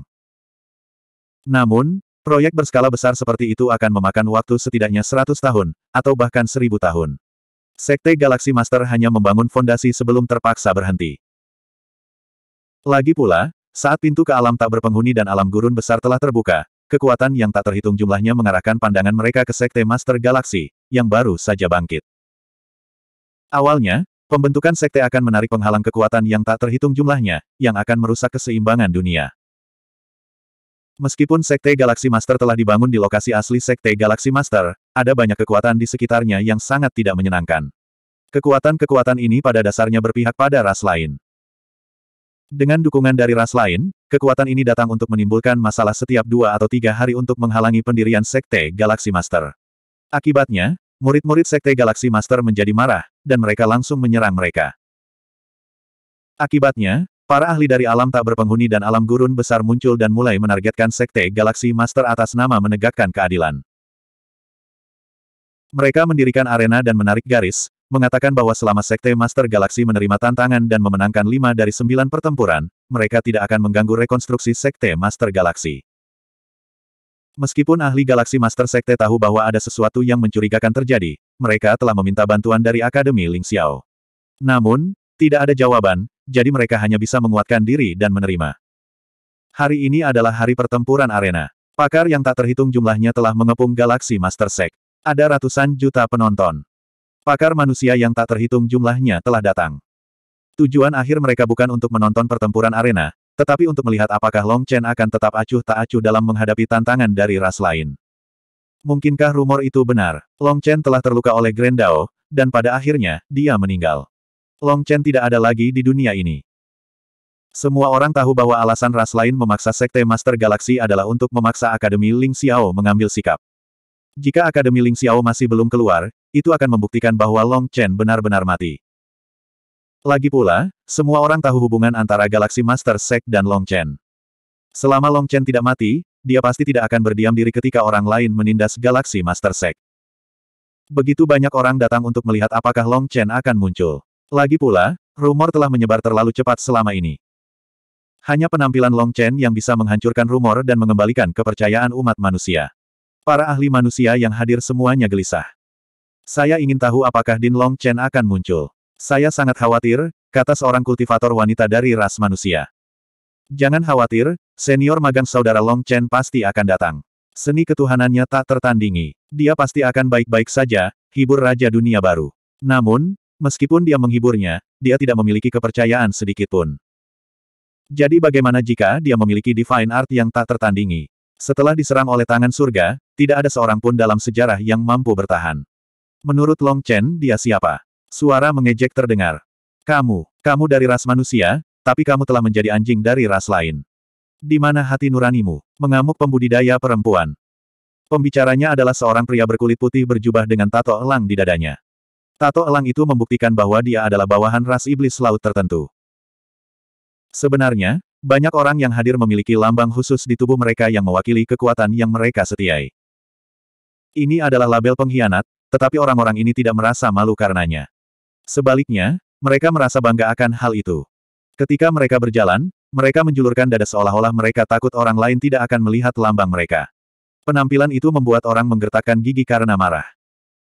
Namun, proyek berskala besar seperti itu akan memakan waktu setidaknya 100 tahun, atau bahkan 1000 tahun. Sekte Galaksi Master hanya membangun fondasi sebelum terpaksa berhenti. Lagi pula, saat pintu ke alam tak berpenghuni dan alam gurun besar telah terbuka, kekuatan yang tak terhitung jumlahnya mengarahkan pandangan mereka ke Sekte Master Galaksi, yang baru saja bangkit. Awalnya, pembentukan sekte akan menarik penghalang kekuatan yang tak terhitung jumlahnya, yang akan merusak keseimbangan dunia. Meskipun Sekte Galaksi Master telah dibangun di lokasi asli Sekte Galaksi Master, ada banyak kekuatan di sekitarnya yang sangat tidak menyenangkan. Kekuatan-kekuatan ini pada dasarnya berpihak pada ras lain. Dengan dukungan dari ras lain, kekuatan ini datang untuk menimbulkan masalah setiap dua atau tiga hari untuk menghalangi pendirian Sekte Galaksi Master. Akibatnya, murid-murid Sekte Galaksi Master menjadi marah, dan mereka langsung menyerang mereka. Akibatnya, Para ahli dari alam tak berpenghuni dan alam gurun besar muncul dan mulai menargetkan Sekte Galaksi Master atas nama menegakkan keadilan. Mereka mendirikan arena dan menarik garis, mengatakan bahwa selama Sekte Master Galaksi menerima tantangan dan memenangkan lima dari sembilan pertempuran, mereka tidak akan mengganggu rekonstruksi Sekte Master Galaksi. Meskipun ahli Galaksi Master Sekte tahu bahwa ada sesuatu yang mencurigakan terjadi, mereka telah meminta bantuan dari Akademi Ling Xiao. Namun, tidak ada jawaban, jadi mereka hanya bisa menguatkan diri dan menerima. Hari ini adalah hari pertempuran arena. Pakar yang tak terhitung jumlahnya telah mengepung galaksi Master Sek. Ada ratusan juta penonton. Pakar manusia yang tak terhitung jumlahnya telah datang. Tujuan akhir mereka bukan untuk menonton pertempuran arena, tetapi untuk melihat apakah Long Chen akan tetap acuh tak acuh dalam menghadapi tantangan dari ras lain. Mungkinkah rumor itu benar? Long Chen telah terluka oleh Grendao, dan pada akhirnya, dia meninggal. Long Chen tidak ada lagi di dunia ini. Semua orang tahu bahwa alasan ras lain memaksa Sekte Master Galaksi adalah untuk memaksa Akademi Ling Xiao mengambil sikap. Jika Akademi Ling Xiao masih belum keluar, itu akan membuktikan bahwa Long Chen benar-benar mati. Lagi pula, semua orang tahu hubungan antara Galaxy Master Sek dan Long Chen. Selama Long Chen tidak mati, dia pasti tidak akan berdiam diri ketika orang lain menindas Galaxy Master Sek. Begitu banyak orang datang untuk melihat apakah Long Chen akan muncul. Lagi pula, rumor telah menyebar terlalu cepat selama ini. Hanya penampilan Long Chen yang bisa menghancurkan rumor dan mengembalikan kepercayaan umat manusia. Para ahli manusia yang hadir semuanya gelisah. Saya ingin tahu apakah Din Long Chen akan muncul. Saya sangat khawatir, kata seorang kultivator wanita dari ras manusia. Jangan khawatir, senior magang saudara Long Chen pasti akan datang. Seni ketuhanannya tak tertandingi. Dia pasti akan baik-baik saja, hibur Raja Dunia Baru. Namun, Meskipun dia menghiburnya, dia tidak memiliki kepercayaan sedikitpun. Jadi bagaimana jika dia memiliki Divine Art yang tak tertandingi? Setelah diserang oleh tangan surga, tidak ada seorang pun dalam sejarah yang mampu bertahan. Menurut Long Chen, dia siapa? Suara mengejek terdengar. Kamu, kamu dari ras manusia, tapi kamu telah menjadi anjing dari ras lain. Di mana hati nuranimu? Mengamuk pembudidaya perempuan. Pembicaranya adalah seorang pria berkulit putih berjubah dengan tato elang di dadanya. Tato elang itu membuktikan bahwa dia adalah bawahan ras iblis laut tertentu. Sebenarnya, banyak orang yang hadir memiliki lambang khusus di tubuh mereka yang mewakili kekuatan yang mereka setiai. Ini adalah label pengkhianat, tetapi orang-orang ini tidak merasa malu karenanya. Sebaliknya, mereka merasa bangga akan hal itu. Ketika mereka berjalan, mereka menjulurkan dada seolah-olah mereka takut orang lain tidak akan melihat lambang mereka. Penampilan itu membuat orang menggertakkan gigi karena marah.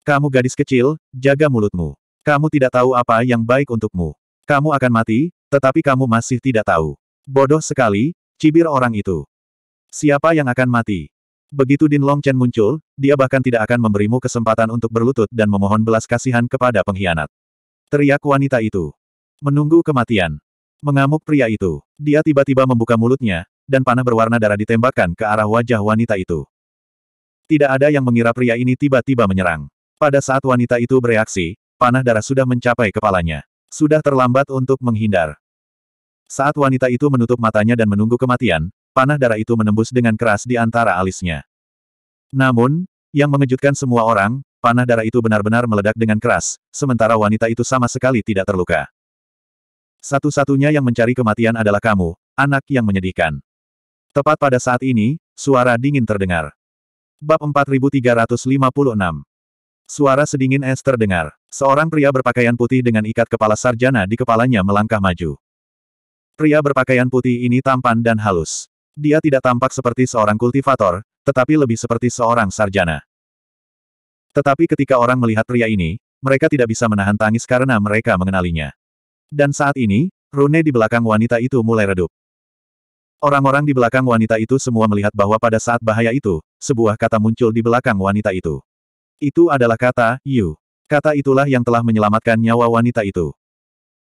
Kamu gadis kecil, jaga mulutmu. Kamu tidak tahu apa yang baik untukmu. Kamu akan mati, tetapi kamu masih tidak tahu. Bodoh sekali, cibir orang itu. Siapa yang akan mati? Begitu Din Long Chen muncul, dia bahkan tidak akan memberimu kesempatan untuk berlutut dan memohon belas kasihan kepada pengkhianat. Teriak wanita itu. Menunggu kematian. Mengamuk pria itu. Dia tiba-tiba membuka mulutnya, dan panah berwarna darah ditembakkan ke arah wajah wanita itu. Tidak ada yang mengira pria ini tiba-tiba menyerang. Pada saat wanita itu bereaksi, panah darah sudah mencapai kepalanya. Sudah terlambat untuk menghindar. Saat wanita itu menutup matanya dan menunggu kematian, panah darah itu menembus dengan keras di antara alisnya. Namun, yang mengejutkan semua orang, panah darah itu benar-benar meledak dengan keras, sementara wanita itu sama sekali tidak terluka. Satu-satunya yang mencari kematian adalah kamu, anak yang menyedihkan. Tepat pada saat ini, suara dingin terdengar. Bab 4356 Suara sedingin es terdengar. Seorang pria berpakaian putih dengan ikat kepala sarjana di kepalanya melangkah maju. Pria berpakaian putih ini tampan dan halus. Dia tidak tampak seperti seorang kultivator, tetapi lebih seperti seorang sarjana. Tetapi ketika orang melihat pria ini, mereka tidak bisa menahan tangis karena mereka mengenalinya. Dan saat ini, rune di belakang wanita itu mulai redup. Orang-orang di belakang wanita itu semua melihat bahwa pada saat bahaya itu, sebuah kata muncul di belakang wanita itu. Itu adalah kata, Yu. Kata itulah yang telah menyelamatkan nyawa wanita itu.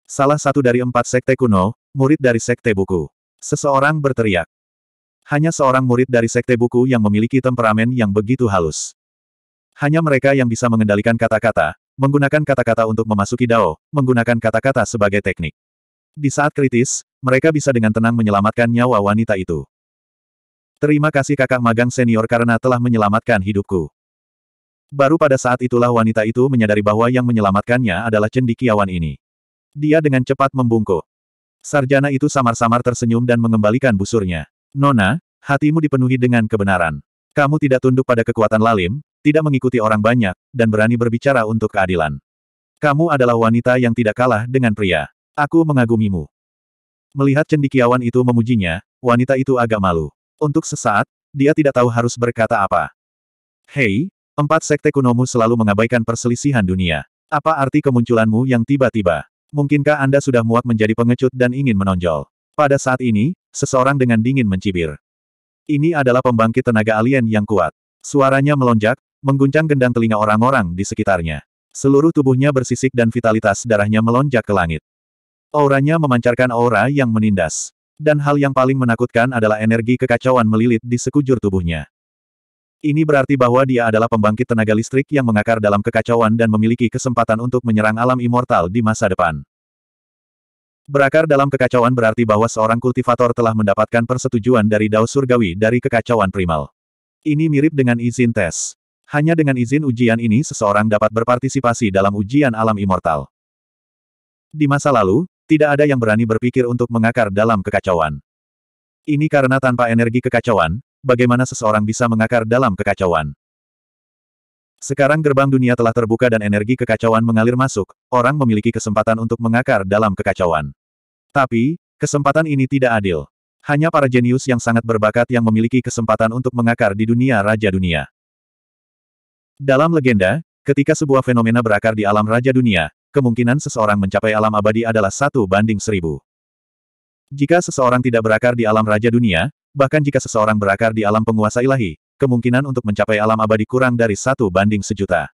Salah satu dari empat sekte kuno, murid dari sekte buku. Seseorang berteriak. Hanya seorang murid dari sekte buku yang memiliki temperamen yang begitu halus. Hanya mereka yang bisa mengendalikan kata-kata, menggunakan kata-kata untuk memasuki dao, menggunakan kata-kata sebagai teknik. Di saat kritis, mereka bisa dengan tenang menyelamatkan nyawa wanita itu. Terima kasih kakak magang senior karena telah menyelamatkan hidupku. Baru pada saat itulah wanita itu menyadari bahwa yang menyelamatkannya adalah cendikiawan ini. Dia dengan cepat membungkuk. Sarjana itu samar-samar tersenyum dan mengembalikan busurnya. Nona, hatimu dipenuhi dengan kebenaran. Kamu tidak tunduk pada kekuatan lalim, tidak mengikuti orang banyak, dan berani berbicara untuk keadilan. Kamu adalah wanita yang tidak kalah dengan pria. Aku mengagumimu. Melihat cendikiawan itu memujinya, wanita itu agak malu. Untuk sesaat, dia tidak tahu harus berkata apa. Hei, Empat sekte kunomu selalu mengabaikan perselisihan dunia. Apa arti kemunculanmu yang tiba-tiba? Mungkinkah Anda sudah muak menjadi pengecut dan ingin menonjol? Pada saat ini, seseorang dengan dingin mencibir. Ini adalah pembangkit tenaga alien yang kuat. Suaranya melonjak, mengguncang gendang telinga orang-orang di sekitarnya. Seluruh tubuhnya bersisik dan vitalitas darahnya melonjak ke langit. Auranya memancarkan aura yang menindas. Dan hal yang paling menakutkan adalah energi kekacauan melilit di sekujur tubuhnya. Ini berarti bahwa dia adalah pembangkit tenaga listrik yang mengakar dalam kekacauan dan memiliki kesempatan untuk menyerang alam immortal di masa depan. Berakar dalam kekacauan berarti bahwa seorang kultivator telah mendapatkan persetujuan dari Dao Surgawi dari kekacauan primal. Ini mirip dengan izin tes. Hanya dengan izin ujian ini seseorang dapat berpartisipasi dalam ujian alam immortal. Di masa lalu, tidak ada yang berani berpikir untuk mengakar dalam kekacauan. Ini karena tanpa energi kekacauan, bagaimana seseorang bisa mengakar dalam kekacauan. Sekarang gerbang dunia telah terbuka dan energi kekacauan mengalir masuk, orang memiliki kesempatan untuk mengakar dalam kekacauan. Tapi, kesempatan ini tidak adil. Hanya para jenius yang sangat berbakat yang memiliki kesempatan untuk mengakar di dunia Raja Dunia. Dalam legenda, ketika sebuah fenomena berakar di alam Raja Dunia, kemungkinan seseorang mencapai alam abadi adalah satu banding seribu. Jika seseorang tidak berakar di alam Raja Dunia, Bahkan jika seseorang berakar di alam penguasa ilahi, kemungkinan untuk mencapai alam abadi kurang dari satu banding sejuta.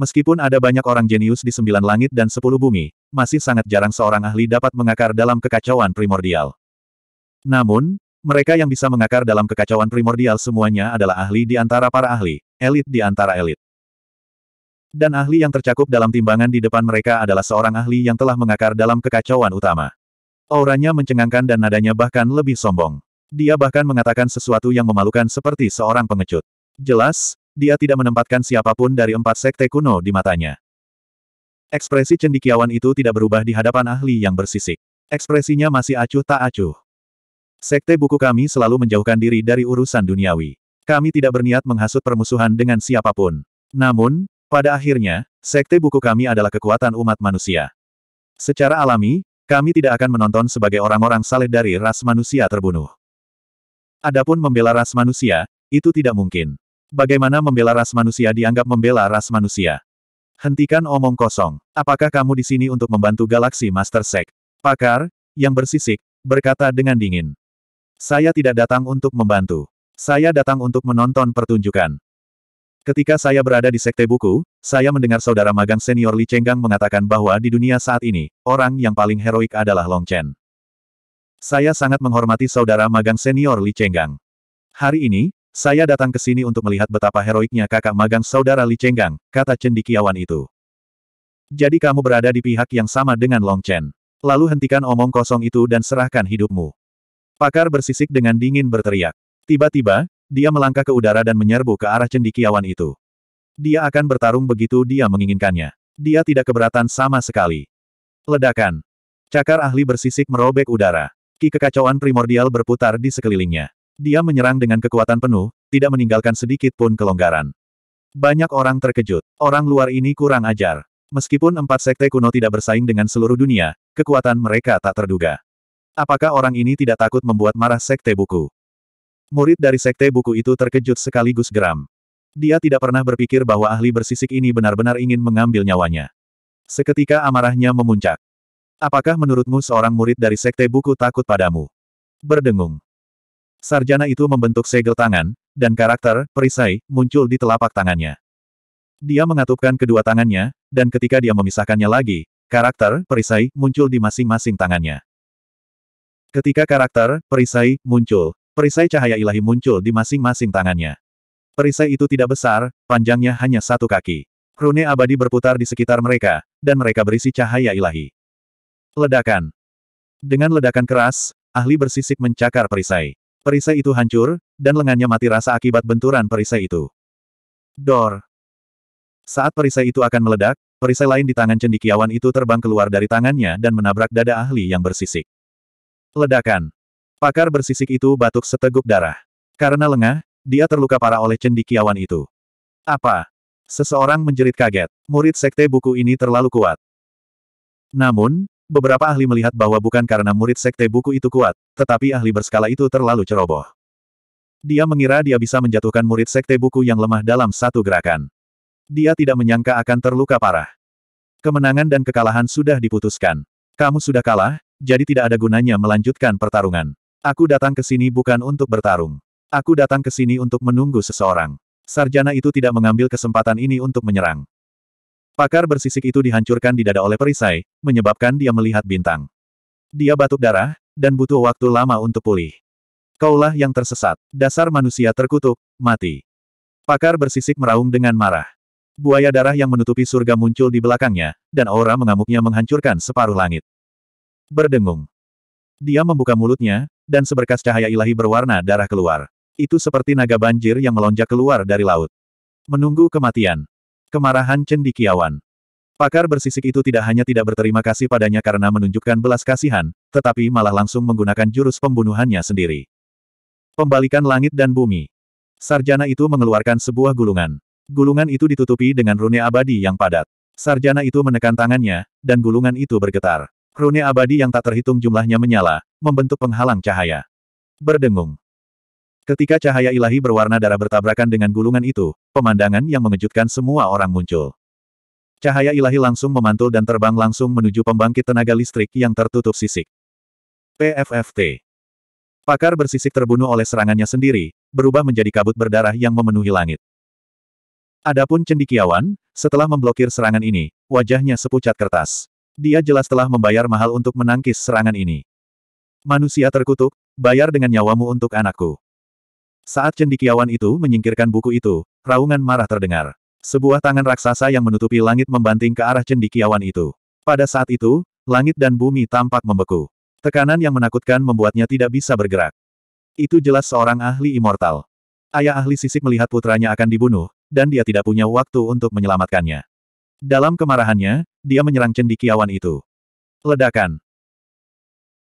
Meskipun ada banyak orang jenius di sembilan langit dan sepuluh bumi, masih sangat jarang seorang ahli dapat mengakar dalam kekacauan primordial. Namun, mereka yang bisa mengakar dalam kekacauan primordial semuanya adalah ahli di antara para ahli, elit di antara elit. Dan ahli yang tercakup dalam timbangan di depan mereka adalah seorang ahli yang telah mengakar dalam kekacauan utama. Auranya mencengangkan dan nadanya bahkan lebih sombong. Dia bahkan mengatakan sesuatu yang memalukan seperti seorang pengecut. Jelas, dia tidak menempatkan siapapun dari empat sekte kuno di matanya. Ekspresi cendikiawan itu tidak berubah di hadapan ahli yang bersisik. Ekspresinya masih acuh tak acuh. Sekte buku kami selalu menjauhkan diri dari urusan duniawi. Kami tidak berniat menghasut permusuhan dengan siapapun. Namun, pada akhirnya, sekte buku kami adalah kekuatan umat manusia. Secara alami, kami tidak akan menonton sebagai orang-orang saleh dari ras manusia terbunuh. Adapun membela ras manusia, itu tidak mungkin. Bagaimana membela ras manusia dianggap membela ras manusia? Hentikan omong kosong. Apakah kamu di sini untuk membantu galaksi Master Sek? Pakar, yang bersisik, berkata dengan dingin. Saya tidak datang untuk membantu. Saya datang untuk menonton pertunjukan. Ketika saya berada di sekte buku, saya mendengar saudara magang senior Li Chenggang mengatakan bahwa di dunia saat ini, orang yang paling heroik adalah Long Chen. Saya sangat menghormati saudara magang senior Li Chenggang. Hari ini, saya datang ke sini untuk melihat betapa heroiknya kakak magang saudara Li Chenggang, kata cendikiawan itu. Jadi kamu berada di pihak yang sama dengan Long Chen. Lalu hentikan omong kosong itu dan serahkan hidupmu. Pakar bersisik dengan dingin berteriak. Tiba-tiba, dia melangkah ke udara dan menyerbu ke arah cendikiawan itu. Dia akan bertarung begitu dia menginginkannya. Dia tidak keberatan sama sekali. Ledakan. Cakar ahli bersisik merobek udara. Ki kekacauan primordial berputar di sekelilingnya. Dia menyerang dengan kekuatan penuh, tidak meninggalkan sedikit pun kelonggaran. Banyak orang terkejut. Orang luar ini kurang ajar. Meskipun empat sekte kuno tidak bersaing dengan seluruh dunia, kekuatan mereka tak terduga. Apakah orang ini tidak takut membuat marah sekte buku? Murid dari sekte buku itu terkejut sekaligus geram. Dia tidak pernah berpikir bahwa ahli bersisik ini benar-benar ingin mengambil nyawanya. Seketika amarahnya memuncak. Apakah menurutmu seorang murid dari sekte buku takut padamu? Berdengung. Sarjana itu membentuk segel tangan, dan karakter, perisai, muncul di telapak tangannya. Dia mengatupkan kedua tangannya, dan ketika dia memisahkannya lagi, karakter, perisai, muncul di masing-masing tangannya. Ketika karakter, perisai, muncul, Perisai cahaya ilahi muncul di masing-masing tangannya. Perisai itu tidak besar, panjangnya hanya satu kaki. Rune abadi berputar di sekitar mereka, dan mereka berisi cahaya ilahi. Ledakan. Dengan ledakan keras, ahli bersisik mencakar perisai. Perisai itu hancur, dan lengannya mati rasa akibat benturan perisai itu. Dor. Saat perisai itu akan meledak, perisai lain di tangan cendikiawan itu terbang keluar dari tangannya dan menabrak dada ahli yang bersisik. Ledakan. Pakar bersisik itu batuk seteguk darah. Karena lengah, dia terluka parah oleh cendikiawan itu. Apa? Seseorang menjerit kaget. Murid sekte buku ini terlalu kuat. Namun, beberapa ahli melihat bahwa bukan karena murid sekte buku itu kuat, tetapi ahli berskala itu terlalu ceroboh. Dia mengira dia bisa menjatuhkan murid sekte buku yang lemah dalam satu gerakan. Dia tidak menyangka akan terluka parah. Kemenangan dan kekalahan sudah diputuskan. Kamu sudah kalah, jadi tidak ada gunanya melanjutkan pertarungan. Aku datang ke sini bukan untuk bertarung. Aku datang ke sini untuk menunggu seseorang. Sarjana itu tidak mengambil kesempatan ini untuk menyerang. Pakar bersisik itu dihancurkan di dada oleh perisai, menyebabkan dia melihat bintang. Dia batuk darah, dan butuh waktu lama untuk pulih. Kaulah yang tersesat, dasar manusia terkutuk, mati. Pakar bersisik meraung dengan marah. Buaya darah yang menutupi surga muncul di belakangnya, dan aura mengamuknya menghancurkan separuh langit. Berdengung, dia membuka mulutnya, dan seberkas cahaya ilahi berwarna darah keluar. Itu seperti naga banjir yang melonjak keluar dari laut. Menunggu kematian. Kemarahan cendikiawan. Pakar bersisik itu tidak hanya tidak berterima kasih padanya karena menunjukkan belas kasihan, tetapi malah langsung menggunakan jurus pembunuhannya sendiri. Pembalikan langit dan bumi. Sarjana itu mengeluarkan sebuah gulungan. Gulungan itu ditutupi dengan rune abadi yang padat. Sarjana itu menekan tangannya, dan gulungan itu bergetar. Rune abadi yang tak terhitung jumlahnya menyala, membentuk penghalang cahaya. Berdengung. Ketika cahaya ilahi berwarna darah bertabrakan dengan gulungan itu, pemandangan yang mengejutkan semua orang muncul. Cahaya ilahi langsung memantul dan terbang langsung menuju pembangkit tenaga listrik yang tertutup sisik. PFFT. Pakar bersisik terbunuh oleh serangannya sendiri, berubah menjadi kabut berdarah yang memenuhi langit. Adapun cendikiawan, setelah memblokir serangan ini, wajahnya sepucat kertas. Dia jelas telah membayar mahal untuk menangkis serangan ini. Manusia terkutuk, bayar dengan nyawamu untuk anakku. Saat cendikiawan itu menyingkirkan buku itu, raungan marah terdengar. Sebuah tangan raksasa yang menutupi langit membanting ke arah cendikiawan itu. Pada saat itu, langit dan bumi tampak membeku. Tekanan yang menakutkan membuatnya tidak bisa bergerak. Itu jelas seorang ahli immortal. Ayah ahli sisik melihat putranya akan dibunuh, dan dia tidak punya waktu untuk menyelamatkannya. Dalam kemarahannya, dia menyerang cendikiawan itu. Ledakan.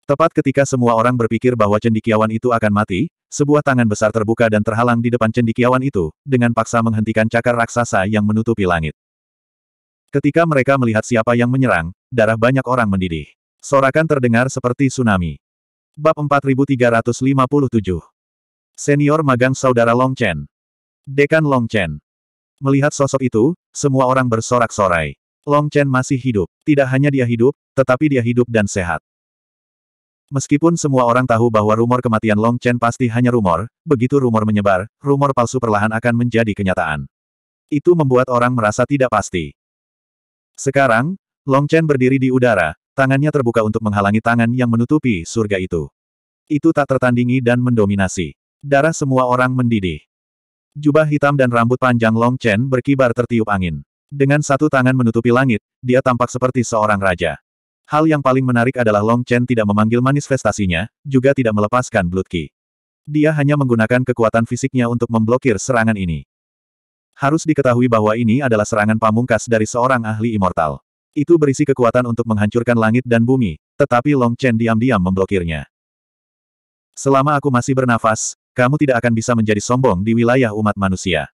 Tepat ketika semua orang berpikir bahwa cendikiawan itu akan mati, sebuah tangan besar terbuka dan terhalang di depan cendikiawan itu, dengan paksa menghentikan cakar raksasa yang menutupi langit. Ketika mereka melihat siapa yang menyerang, darah banyak orang mendidih. Sorakan terdengar seperti tsunami. Bab 4357 Senior Magang Saudara Long Chen Dekan Long Chen Melihat sosok itu, semua orang bersorak-sorai. Long Chen masih hidup. Tidak hanya dia hidup, tetapi dia hidup dan sehat. Meskipun semua orang tahu bahwa rumor kematian Long Chen pasti hanya rumor, begitu rumor menyebar, rumor palsu perlahan akan menjadi kenyataan. Itu membuat orang merasa tidak pasti. Sekarang, Long Chen berdiri di udara, tangannya terbuka untuk menghalangi tangan yang menutupi surga itu. Itu tak tertandingi dan mendominasi. Darah semua orang mendidih. Jubah hitam dan rambut panjang Long Chen berkibar tertiup angin. Dengan satu tangan menutupi langit, dia tampak seperti seorang raja. Hal yang paling menarik adalah Long Chen tidak memanggil manifestasinya, juga tidak melepaskan Blood Ki. Dia hanya menggunakan kekuatan fisiknya untuk memblokir serangan ini. Harus diketahui bahwa ini adalah serangan pamungkas dari seorang ahli immortal. Itu berisi kekuatan untuk menghancurkan langit dan bumi, tetapi Long Chen diam-diam memblokirnya. Selama aku masih bernafas, kamu tidak akan bisa menjadi sombong di wilayah umat manusia.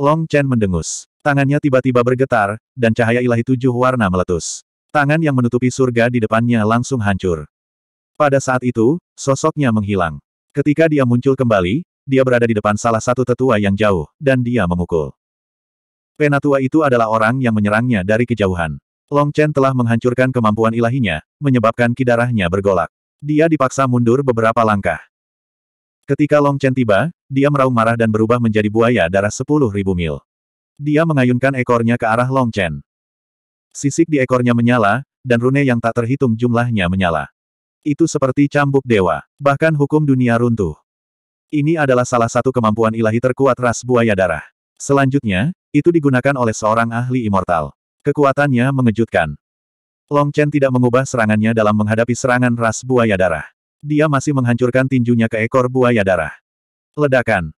Long Chen mendengus. Tangannya tiba-tiba bergetar, dan cahaya ilahi tujuh warna meletus. Tangan yang menutupi surga di depannya langsung hancur. Pada saat itu, sosoknya menghilang. Ketika dia muncul kembali, dia berada di depan salah satu tetua yang jauh, dan dia memukul. Penatua itu adalah orang yang menyerangnya dari kejauhan. Long Chen telah menghancurkan kemampuan ilahinya, menyebabkan kidarahnya bergolak. Dia dipaksa mundur beberapa langkah. Ketika Long Chen tiba, dia meraung marah dan berubah menjadi buaya darah sepuluh ribu mil. Dia mengayunkan ekornya ke arah Long Chen. Sisik di ekornya menyala, dan rune yang tak terhitung jumlahnya menyala. Itu seperti cambuk dewa, bahkan hukum dunia runtuh. Ini adalah salah satu kemampuan ilahi terkuat ras buaya darah. Selanjutnya, itu digunakan oleh seorang ahli immortal. Kekuatannya mengejutkan. Long Chen tidak mengubah serangannya dalam menghadapi serangan ras buaya darah. Dia masih menghancurkan tinjunya ke ekor buaya darah. Ledakan.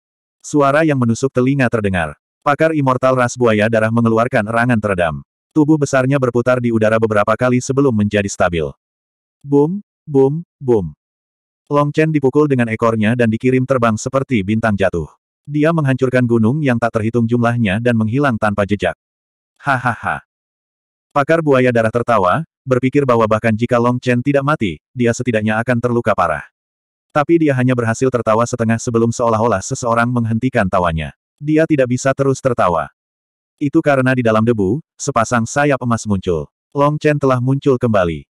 Suara yang menusuk telinga terdengar. Pakar Immortal Ras Buaya Darah mengeluarkan erangan teredam. Tubuh besarnya berputar di udara beberapa kali sebelum menjadi stabil. Boom, boom, boom. Long Chen dipukul dengan ekornya dan dikirim terbang seperti bintang jatuh. Dia menghancurkan gunung yang tak terhitung jumlahnya dan menghilang tanpa jejak. Hahaha. Pakar buaya darah tertawa, berpikir bahwa bahkan jika Long Chen tidak mati, dia setidaknya akan terluka parah. Tapi dia hanya berhasil tertawa setengah sebelum seolah-olah seseorang menghentikan tawanya. Dia tidak bisa terus tertawa. Itu karena di dalam debu, sepasang sayap emas muncul. Long Chen telah muncul kembali.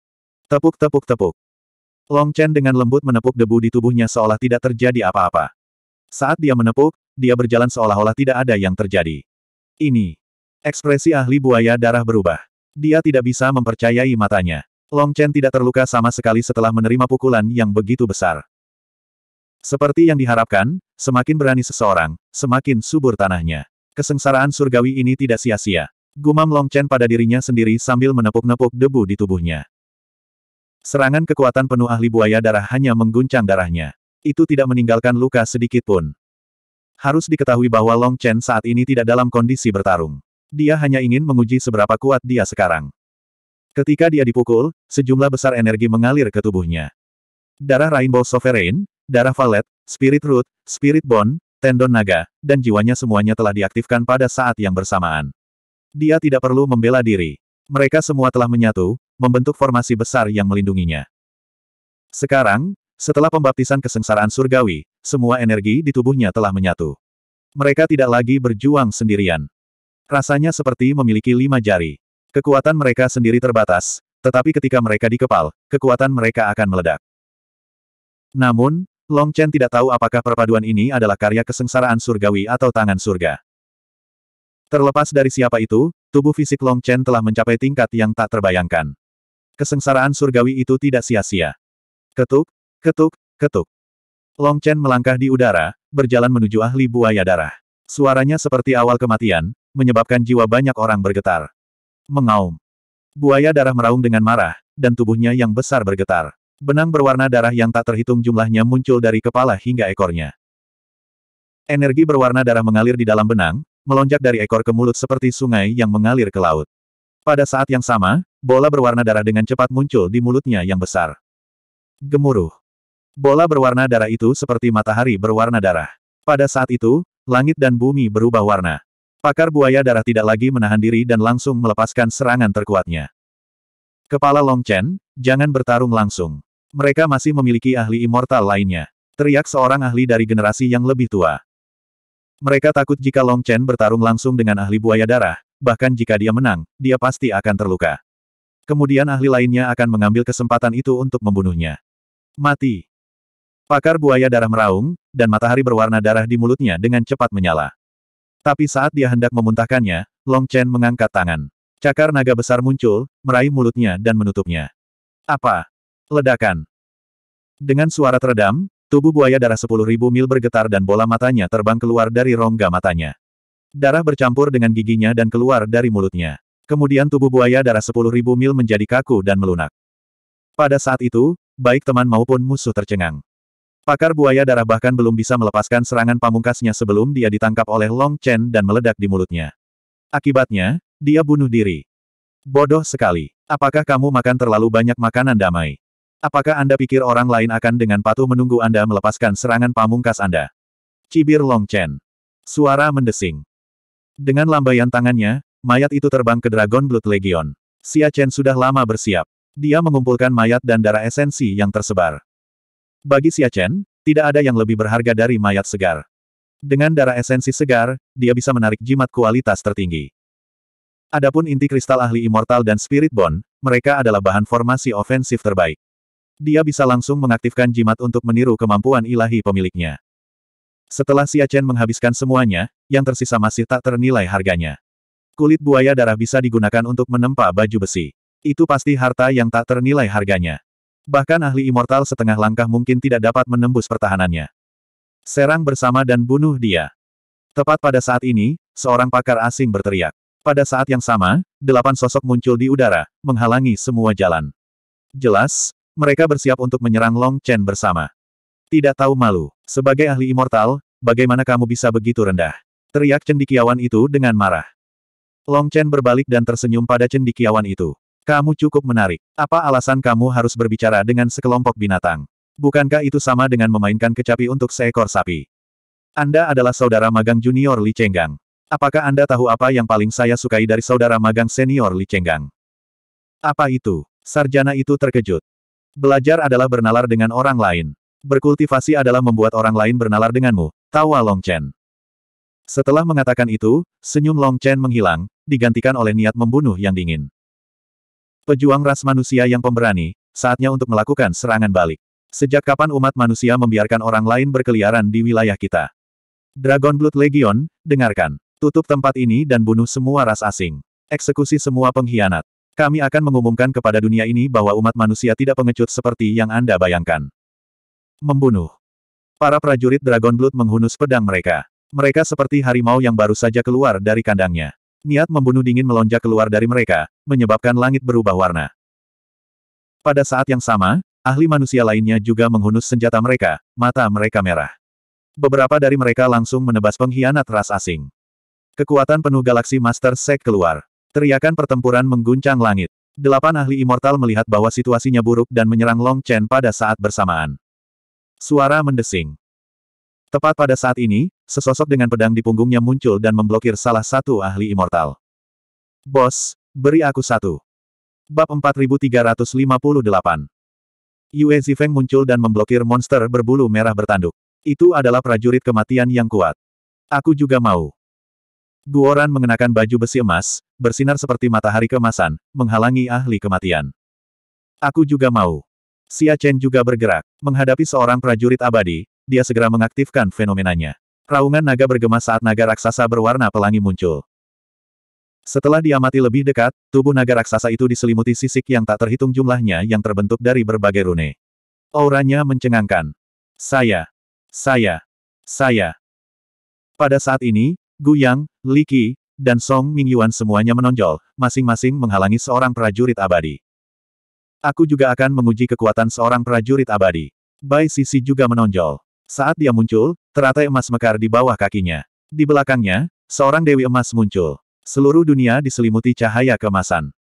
Tepuk tepuk tepuk. Long Chen dengan lembut menepuk debu di tubuhnya seolah tidak terjadi apa-apa. Saat dia menepuk, dia berjalan seolah-olah tidak ada yang terjadi. Ini. Ekspresi ahli buaya darah berubah. Dia tidak bisa mempercayai matanya. Long Chen tidak terluka sama sekali setelah menerima pukulan yang begitu besar. Seperti yang diharapkan, semakin berani seseorang, semakin subur tanahnya. Kesengsaraan surgawi ini tidak sia-sia. Gumam Long Chen pada dirinya sendiri sambil menepuk-nepuk debu di tubuhnya. Serangan kekuatan penuh ahli buaya darah hanya mengguncang darahnya. Itu tidak meninggalkan luka sedikit pun. Harus diketahui bahwa Long Chen saat ini tidak dalam kondisi bertarung. Dia hanya ingin menguji seberapa kuat dia sekarang. Ketika dia dipukul, sejumlah besar energi mengalir ke tubuhnya. Darah Rainbow Sovereign, darah valet, spirit root, spirit bone, tendon naga, dan jiwanya semuanya telah diaktifkan pada saat yang bersamaan. Dia tidak perlu membela diri. Mereka semua telah menyatu, membentuk formasi besar yang melindunginya. Sekarang, setelah pembaptisan kesengsaraan surgawi, semua energi di tubuhnya telah menyatu. Mereka tidak lagi berjuang sendirian. Rasanya seperti memiliki lima jari. Kekuatan mereka sendiri terbatas, tetapi ketika mereka dikepal, kekuatan mereka akan meledak. Namun, Long Chen tidak tahu apakah perpaduan ini adalah karya kesengsaraan surgawi atau tangan surga. Terlepas dari siapa itu, tubuh fisik Long Chen telah mencapai tingkat yang tak terbayangkan. Kesengsaraan surgawi itu tidak sia-sia. Ketuk, ketuk, ketuk. Long Chen melangkah di udara, berjalan menuju ahli buaya darah. Suaranya seperti awal kematian, menyebabkan jiwa banyak orang bergetar. Mengaum. Buaya darah meraung dengan marah, dan tubuhnya yang besar bergetar. Benang berwarna darah yang tak terhitung jumlahnya muncul dari kepala hingga ekornya. Energi berwarna darah mengalir di dalam benang, melonjak dari ekor ke mulut seperti sungai yang mengalir ke laut. Pada saat yang sama, bola berwarna darah dengan cepat muncul di mulutnya yang besar. Gemuruh. Bola berwarna darah itu seperti matahari berwarna darah. Pada saat itu, langit dan bumi berubah warna. Pakar buaya darah tidak lagi menahan diri dan langsung melepaskan serangan terkuatnya. Kepala Long Chen, jangan bertarung langsung. Mereka masih memiliki ahli immortal lainnya. Teriak seorang ahli dari generasi yang lebih tua. Mereka takut jika Long Chen bertarung langsung dengan ahli buaya darah, bahkan jika dia menang, dia pasti akan terluka. Kemudian ahli lainnya akan mengambil kesempatan itu untuk membunuhnya. Mati. Pakar buaya darah meraung, dan matahari berwarna darah di mulutnya dengan cepat menyala. Tapi saat dia hendak memuntahkannya, Long Chen mengangkat tangan. Cakar naga besar muncul, meraih mulutnya dan menutupnya. Apa? Ledakan. Dengan suara teredam, tubuh buaya darah sepuluh ribu mil bergetar dan bola matanya terbang keluar dari rongga matanya. Darah bercampur dengan giginya dan keluar dari mulutnya. Kemudian tubuh buaya darah sepuluh ribu mil menjadi kaku dan melunak. Pada saat itu, baik teman maupun musuh tercengang. Pakar buaya darah bahkan belum bisa melepaskan serangan pamungkasnya sebelum dia ditangkap oleh Long Chen dan meledak di mulutnya. Akibatnya, dia bunuh diri. Bodoh sekali. Apakah kamu makan terlalu banyak makanan damai? Apakah Anda pikir orang lain akan dengan patuh menunggu Anda melepaskan serangan pamungkas Anda? Cibir Long Chen. Suara mendesing. Dengan lambaian tangannya, mayat itu terbang ke Dragon Blood Legion. Xia Chen sudah lama bersiap. Dia mengumpulkan mayat dan darah esensi yang tersebar. Bagi Xia Chen, tidak ada yang lebih berharga dari mayat segar. Dengan darah esensi segar, dia bisa menarik jimat kualitas tertinggi. Adapun inti kristal ahli immortal dan spirit bond, mereka adalah bahan formasi ofensif terbaik dia bisa langsung mengaktifkan jimat untuk meniru kemampuan ilahi pemiliknya. Setelah Xia Chen menghabiskan semuanya, yang tersisa masih tak ternilai harganya. Kulit buaya darah bisa digunakan untuk menempa baju besi. Itu pasti harta yang tak ternilai harganya. Bahkan ahli immortal setengah langkah mungkin tidak dapat menembus pertahanannya. Serang bersama dan bunuh dia. Tepat pada saat ini, seorang pakar asing berteriak. Pada saat yang sama, delapan sosok muncul di udara, menghalangi semua jalan. Jelas, mereka bersiap untuk menyerang Long Chen bersama. Tidak tahu malu. Sebagai ahli immortal, bagaimana kamu bisa begitu rendah? Teriak cendikiawan itu dengan marah. Long Chen berbalik dan tersenyum pada cendikiawan itu. Kamu cukup menarik. Apa alasan kamu harus berbicara dengan sekelompok binatang? Bukankah itu sama dengan memainkan kecapi untuk seekor sapi? Anda adalah saudara magang junior Li Chenggang. Apakah Anda tahu apa yang paling saya sukai dari saudara magang senior Li Chenggang? Apa itu? Sarjana itu terkejut. Belajar adalah bernalar dengan orang lain. Berkultivasi adalah membuat orang lain bernalar denganmu, tawa Long Chen. Setelah mengatakan itu, senyum Long Chen menghilang, digantikan oleh niat membunuh yang dingin. Pejuang ras manusia yang pemberani, saatnya untuk melakukan serangan balik. Sejak kapan umat manusia membiarkan orang lain berkeliaran di wilayah kita? Dragon Blood Legion, dengarkan. Tutup tempat ini dan bunuh semua ras asing. Eksekusi semua pengkhianat. Kami akan mengumumkan kepada dunia ini bahwa umat manusia tidak pengecut seperti yang Anda bayangkan. Membunuh. Para prajurit Dragon Blood menghunus pedang mereka. Mereka seperti harimau yang baru saja keluar dari kandangnya. Niat membunuh dingin melonjak keluar dari mereka, menyebabkan langit berubah warna. Pada saat yang sama, ahli manusia lainnya juga menghunus senjata mereka, mata mereka merah. Beberapa dari mereka langsung menebas pengkhianat ras asing. Kekuatan penuh galaksi Master Sek keluar. Teriakan pertempuran mengguncang langit. Delapan ahli immortal melihat bahwa situasinya buruk dan menyerang Long Chen pada saat bersamaan. Suara mendesing. Tepat pada saat ini, sesosok dengan pedang di punggungnya muncul dan memblokir salah satu ahli immortal. Bos, beri aku satu. Bab 4358 Yue Zifeng muncul dan memblokir monster berbulu merah bertanduk. Itu adalah prajurit kematian yang kuat. Aku juga mau. Guoran mengenakan baju besi emas, bersinar seperti matahari kemasan, menghalangi ahli kematian. Aku juga mau. Xia Chen juga bergerak. Menghadapi seorang prajurit abadi, dia segera mengaktifkan fenomenanya. Raungan naga bergema saat naga raksasa berwarna pelangi muncul. Setelah diamati lebih dekat, tubuh naga raksasa itu diselimuti sisik yang tak terhitung jumlahnya yang terbentuk dari berbagai rune. Auranya mencengangkan. Saya. Saya. Saya. Pada saat ini, Guyang, Liki, dan Song Mingyuan semuanya menonjol, masing-masing menghalangi seorang prajurit abadi. Aku juga akan menguji kekuatan seorang prajurit abadi. Bai Sisi juga menonjol. Saat dia muncul, teratai emas mekar di bawah kakinya. Di belakangnya, seorang dewi emas muncul. Seluruh dunia diselimuti cahaya kemasan.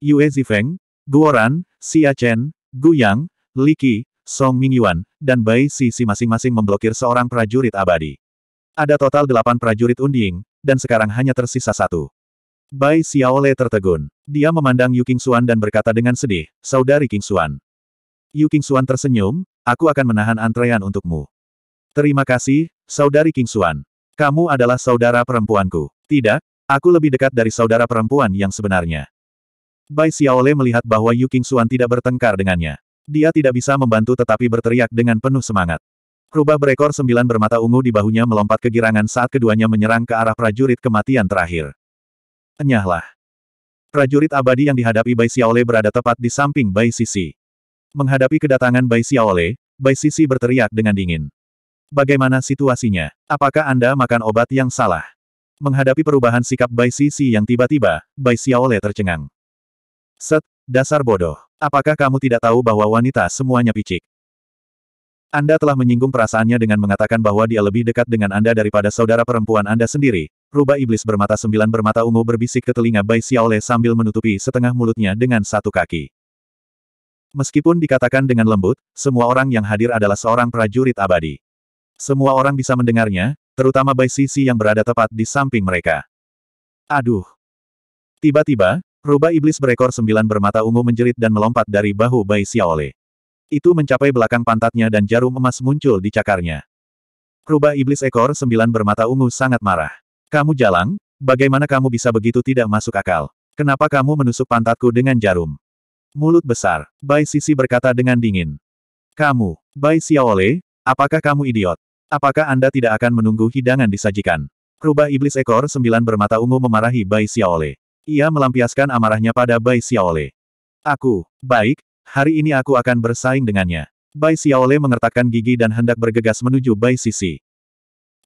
Yue Zifeng, Guoran, Xia Chen, Gu Yang, Li Qi, Song Mingyuan, dan Bai Sisi masing-masing memblokir seorang prajurit abadi. Ada total delapan prajurit Unding, dan sekarang hanya tersisa satu. Bai Xiaole tertegun. Dia memandang Yu Qingxuan dan berkata dengan sedih, Saudari Qingxuan. Yu Qingxuan tersenyum, aku akan menahan antrean untukmu. Terima kasih, Saudari Qingxuan. Kamu adalah saudara perempuanku. Tidak, aku lebih dekat dari saudara perempuan yang sebenarnya. Bai Xiaole melihat bahwa Yu Qingxuan tidak bertengkar dengannya. Dia tidak bisa membantu tetapi berteriak dengan penuh semangat. Rubah berekor sembilan bermata ungu di bahunya melompat kegirangan saat keduanya menyerang ke arah prajurit kematian terakhir. Enyahlah. Prajurit abadi yang dihadapi Bai Xiaole berada tepat di samping Bai Sisi. Menghadapi kedatangan Bai Xiaole, Bai Sisi berteriak dengan dingin. Bagaimana situasinya? Apakah Anda makan obat yang salah? Menghadapi perubahan sikap Bai Sisi yang tiba-tiba, Bai Xiaole tercengang. Set, dasar bodoh. Apakah kamu tidak tahu bahwa wanita semuanya picik? Anda telah menyinggung perasaannya dengan mengatakan bahwa dia lebih dekat dengan Anda daripada saudara perempuan Anda sendiri. Rubah iblis bermata sembilan bermata ungu berbisik ke telinga Bai Xiaole sambil menutupi setengah mulutnya dengan satu kaki. Meskipun dikatakan dengan lembut, semua orang yang hadir adalah seorang prajurit abadi. Semua orang bisa mendengarnya, terutama Bai Sisi yang berada tepat di samping mereka. Aduh! Tiba-tiba, rubah iblis berekor sembilan bermata ungu menjerit dan melompat dari bahu Bai Xiaole. Itu mencapai belakang pantatnya dan jarum emas muncul di cakarnya. Rubah iblis ekor sembilan bermata ungu sangat marah. Kamu jalang, bagaimana kamu bisa begitu tidak masuk akal? Kenapa kamu menusuk pantatku dengan jarum? Mulut besar, Bai Sisi berkata dengan dingin. Kamu, Bai Xiaole, apakah kamu idiot? Apakah Anda tidak akan menunggu hidangan disajikan? Rubah iblis ekor sembilan bermata ungu memarahi Bai Xiaole. Ia melampiaskan amarahnya pada Bai Xiaole. Aku, baik, Hari ini aku akan bersaing dengannya. Bai Xiaole mengertakkan gigi dan hendak bergegas menuju Bai Sisi.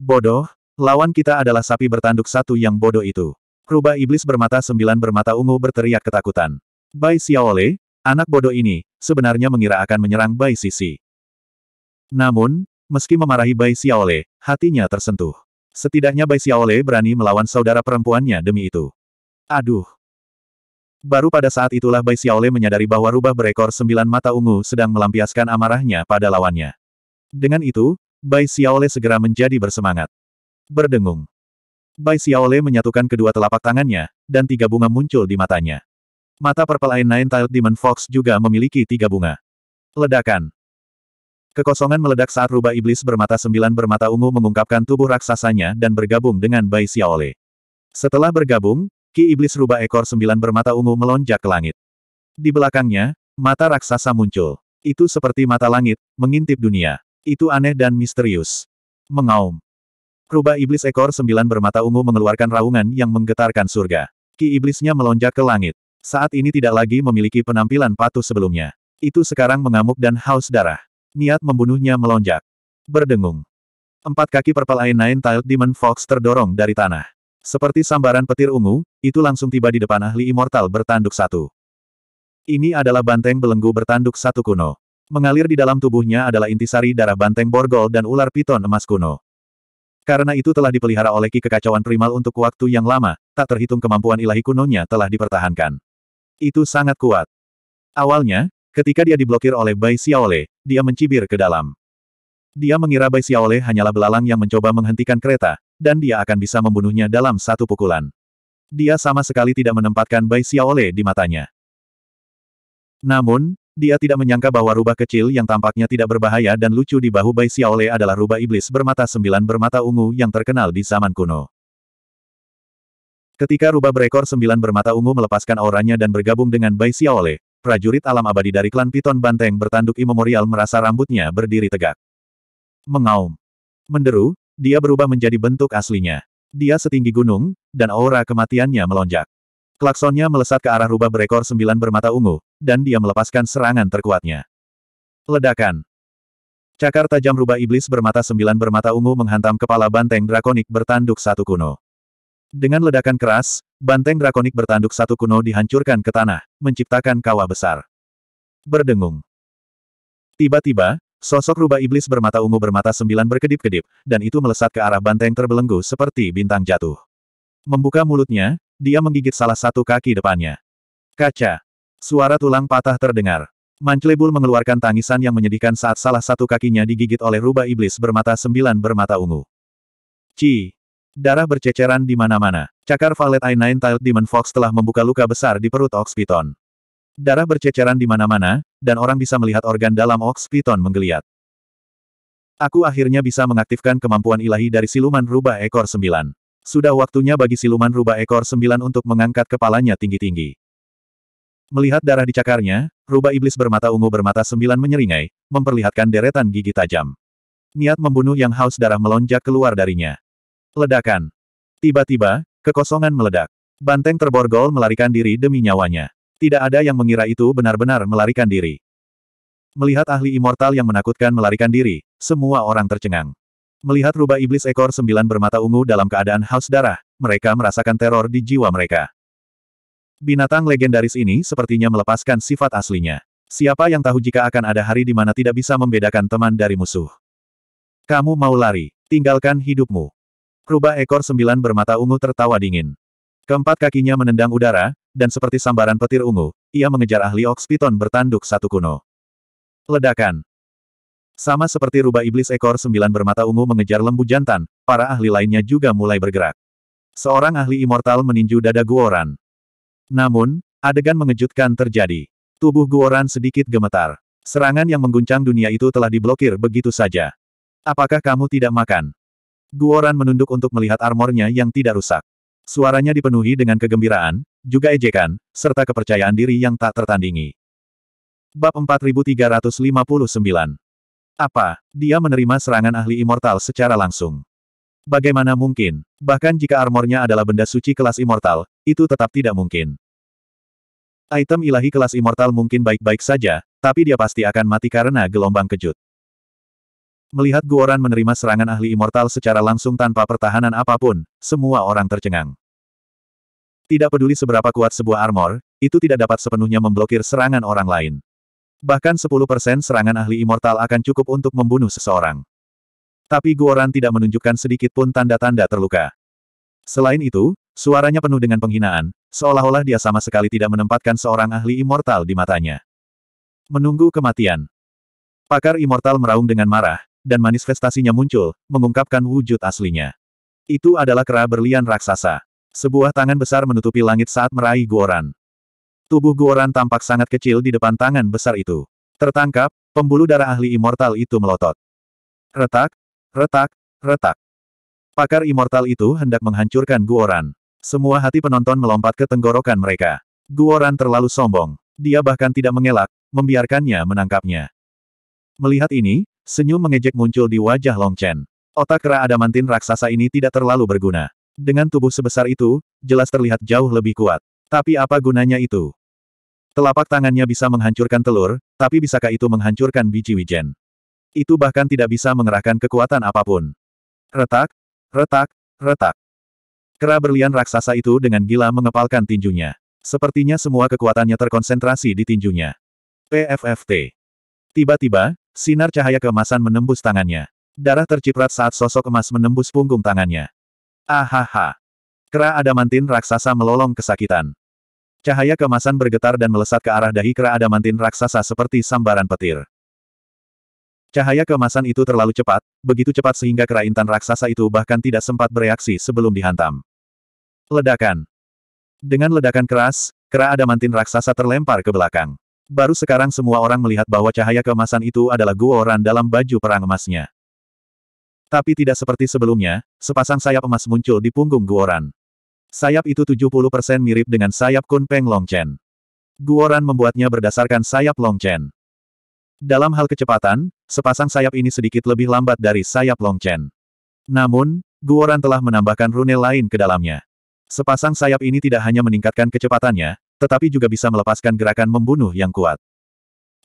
Bodoh, lawan kita adalah sapi bertanduk satu yang bodoh itu. Rubah iblis bermata sembilan bermata ungu berteriak ketakutan. Bai Xiaole, anak bodoh ini, sebenarnya mengira akan menyerang Bai Sisi. Namun, meski memarahi Bai Xiaole, hatinya tersentuh. Setidaknya Bai Xiaole berani melawan saudara perempuannya demi itu. Aduh, Baru pada saat itulah Bai Xiaole menyadari bahwa rubah berekor sembilan mata ungu sedang melampiaskan amarahnya pada lawannya. Dengan itu, Bai Xiaole segera menjadi bersemangat. Berdengung. Bai Xiaole menyatukan kedua telapak tangannya, dan tiga bunga muncul di matanya. Mata Purple Eye Nine-Tailed Demon Fox juga memiliki tiga bunga. Ledakan. Kekosongan meledak saat rubah iblis bermata sembilan bermata ungu mengungkapkan tubuh raksasanya dan bergabung dengan Bai Xiaole. Setelah bergabung, Ki Iblis Rubah Ekor Sembilan bermata ungu melonjak ke langit. Di belakangnya, mata raksasa muncul. Itu seperti mata langit, mengintip dunia. Itu aneh dan misterius. Mengaum. Rubah Iblis Ekor Sembilan bermata ungu mengeluarkan raungan yang menggetarkan surga. Ki Iblisnya melonjak ke langit. Saat ini tidak lagi memiliki penampilan patuh sebelumnya. Itu sekarang mengamuk dan haus darah. Niat membunuhnya melonjak. Berdengung. Empat kaki Purple Eye Nine tiled Demon Fox terdorong dari tanah. Seperti sambaran petir ungu, itu langsung tiba di depan ahli immortal bertanduk satu. Ini adalah banteng belenggu bertanduk satu kuno. Mengalir di dalam tubuhnya adalah intisari darah banteng borgol dan ular piton emas kuno. Karena itu telah dipelihara oleh Ki Kekacauan Primal untuk waktu yang lama, tak terhitung kemampuan ilahi kunonya telah dipertahankan. Itu sangat kuat. Awalnya, ketika dia diblokir oleh Bai Xiaole, dia mencibir ke dalam. Dia mengira Bai Xiaole hanyalah belalang yang mencoba menghentikan kereta, dan dia akan bisa membunuhnya dalam satu pukulan. Dia sama sekali tidak menempatkan Bai Xiaole di matanya. Namun, dia tidak menyangka bahwa rubah kecil yang tampaknya tidak berbahaya dan lucu di bahu Bai Xiaole adalah rubah iblis bermata sembilan bermata ungu yang terkenal di zaman kuno. Ketika rubah berekor sembilan bermata ungu melepaskan auranya dan bergabung dengan Bai Xiaole, prajurit alam abadi dari klan Piton Banteng bertanduk imemorial merasa rambutnya berdiri tegak. Mengaum. Menderu, dia berubah menjadi bentuk aslinya. Dia setinggi gunung, dan aura kematiannya melonjak. Klaksonnya melesat ke arah rubah berekor sembilan bermata ungu, dan dia melepaskan serangan terkuatnya. Ledakan. Cakar tajam rubah iblis bermata sembilan bermata ungu menghantam kepala banteng drakonik bertanduk satu kuno. Dengan ledakan keras, banteng drakonik bertanduk satu kuno dihancurkan ke tanah, menciptakan kawah besar. Berdengung. Tiba-tiba, Sosok rubah iblis bermata ungu bermata sembilan berkedip-kedip, dan itu melesat ke arah banteng terbelenggu seperti bintang jatuh. Membuka mulutnya, dia menggigit salah satu kaki depannya. Kaca. Suara tulang patah terdengar. Manclebul mengeluarkan tangisan yang menyedihkan saat salah satu kakinya digigit oleh rubah iblis bermata sembilan bermata ungu. Ci. Darah berceceran di mana-mana. Cakar Valet I-9 Tiled Demon Fox telah membuka luka besar di perut Ox Darah berceceran di mana-mana, dan orang bisa melihat organ dalam Ox Python menggeliat. Aku akhirnya bisa mengaktifkan kemampuan ilahi dari siluman rubah ekor sembilan. Sudah waktunya bagi siluman rubah ekor sembilan untuk mengangkat kepalanya tinggi-tinggi. Melihat darah di cakarnya, rubah iblis bermata ungu bermata sembilan menyeringai, memperlihatkan deretan gigi tajam. Niat membunuh yang haus darah melonjak keluar darinya. Ledakan. Tiba-tiba, kekosongan meledak. Banteng terborgol melarikan diri demi nyawanya. Tidak ada yang mengira itu benar-benar melarikan diri. Melihat ahli immortal yang menakutkan melarikan diri, semua orang tercengang. Melihat rubah iblis ekor sembilan bermata ungu dalam keadaan haus darah, mereka merasakan teror di jiwa mereka. Binatang legendaris ini sepertinya melepaskan sifat aslinya. Siapa yang tahu jika akan ada hari di mana tidak bisa membedakan teman dari musuh. Kamu mau lari, tinggalkan hidupmu. Rubah ekor sembilan bermata ungu tertawa dingin. Keempat kakinya menendang udara, dan seperti sambaran petir ungu, ia mengejar ahli oks piton bertanduk satu kuno. Ledakan. Sama seperti rubah iblis ekor sembilan bermata ungu mengejar lembu jantan, para ahli lainnya juga mulai bergerak. Seorang ahli immortal meninju dada Guoran. Namun, adegan mengejutkan terjadi. Tubuh Guoran sedikit gemetar. Serangan yang mengguncang dunia itu telah diblokir begitu saja. Apakah kamu tidak makan? Guoran menunduk untuk melihat armornya yang tidak rusak. Suaranya dipenuhi dengan kegembiraan, juga ejekan, serta kepercayaan diri yang tak tertandingi. Bab 4359 Apa, dia menerima serangan ahli immortal secara langsung? Bagaimana mungkin? Bahkan jika armornya adalah benda suci kelas immortal, itu tetap tidak mungkin. Item ilahi kelas immortal mungkin baik-baik saja, tapi dia pasti akan mati karena gelombang kejut. Melihat Guoran menerima serangan ahli immortal secara langsung tanpa pertahanan apapun, semua orang tercengang. Tidak peduli seberapa kuat sebuah armor, itu tidak dapat sepenuhnya memblokir serangan orang lain. Bahkan 10% serangan ahli immortal akan cukup untuk membunuh seseorang. Tapi Guoran tidak menunjukkan sedikit pun tanda-tanda terluka. Selain itu, suaranya penuh dengan penghinaan, seolah-olah dia sama sekali tidak menempatkan seorang ahli immortal di matanya. Menunggu kematian. Pakar immortal meraung dengan marah, dan manifestasinya muncul, mengungkapkan wujud aslinya. Itu adalah kera berlian raksasa. Sebuah tangan besar menutupi langit saat meraih Guoran. Tubuh Guoran tampak sangat kecil di depan tangan besar itu. Tertangkap, pembuluh darah ahli immortal itu melotot. Retak, retak, retak. Pakar immortal itu hendak menghancurkan Guoran. Semua hati penonton melompat ke tenggorokan mereka. Guoran terlalu sombong. Dia bahkan tidak mengelak, membiarkannya menangkapnya. Melihat ini, senyum mengejek muncul di wajah Long Chen. Otak kera Adamantin raksasa ini tidak terlalu berguna. Dengan tubuh sebesar itu, jelas terlihat jauh lebih kuat. Tapi apa gunanya itu? Telapak tangannya bisa menghancurkan telur, tapi bisakah itu menghancurkan biji wijen? Itu bahkan tidak bisa mengerahkan kekuatan apapun. Retak, retak, retak. Kera berlian raksasa itu dengan gila mengepalkan tinjunya. Sepertinya semua kekuatannya terkonsentrasi di tinjunya. PFFT. Tiba-tiba, sinar cahaya kemasan menembus tangannya. Darah terciprat saat sosok emas menembus punggung tangannya. Ahaha. Kera adamantin raksasa melolong kesakitan. Cahaya kemasan bergetar dan melesat ke arah dahi kera adamantin raksasa seperti sambaran petir. Cahaya kemasan itu terlalu cepat, begitu cepat sehingga kera intan raksasa itu bahkan tidak sempat bereaksi sebelum dihantam. Ledakan. Dengan ledakan keras, kera adamantin raksasa terlempar ke belakang. Baru sekarang semua orang melihat bahwa cahaya kemasan itu adalah Guoran dalam baju perang emasnya. Tapi tidak seperti sebelumnya, sepasang sayap emas muncul di punggung Guoran. Sayap itu 70% mirip dengan sayap Kunpeng Longchen. Guoran membuatnya berdasarkan sayap Longchen. Dalam hal kecepatan, sepasang sayap ini sedikit lebih lambat dari sayap Longchen. Namun, Guoran telah menambahkan rune lain ke dalamnya. Sepasang sayap ini tidak hanya meningkatkan kecepatannya, tetapi juga bisa melepaskan gerakan membunuh yang kuat.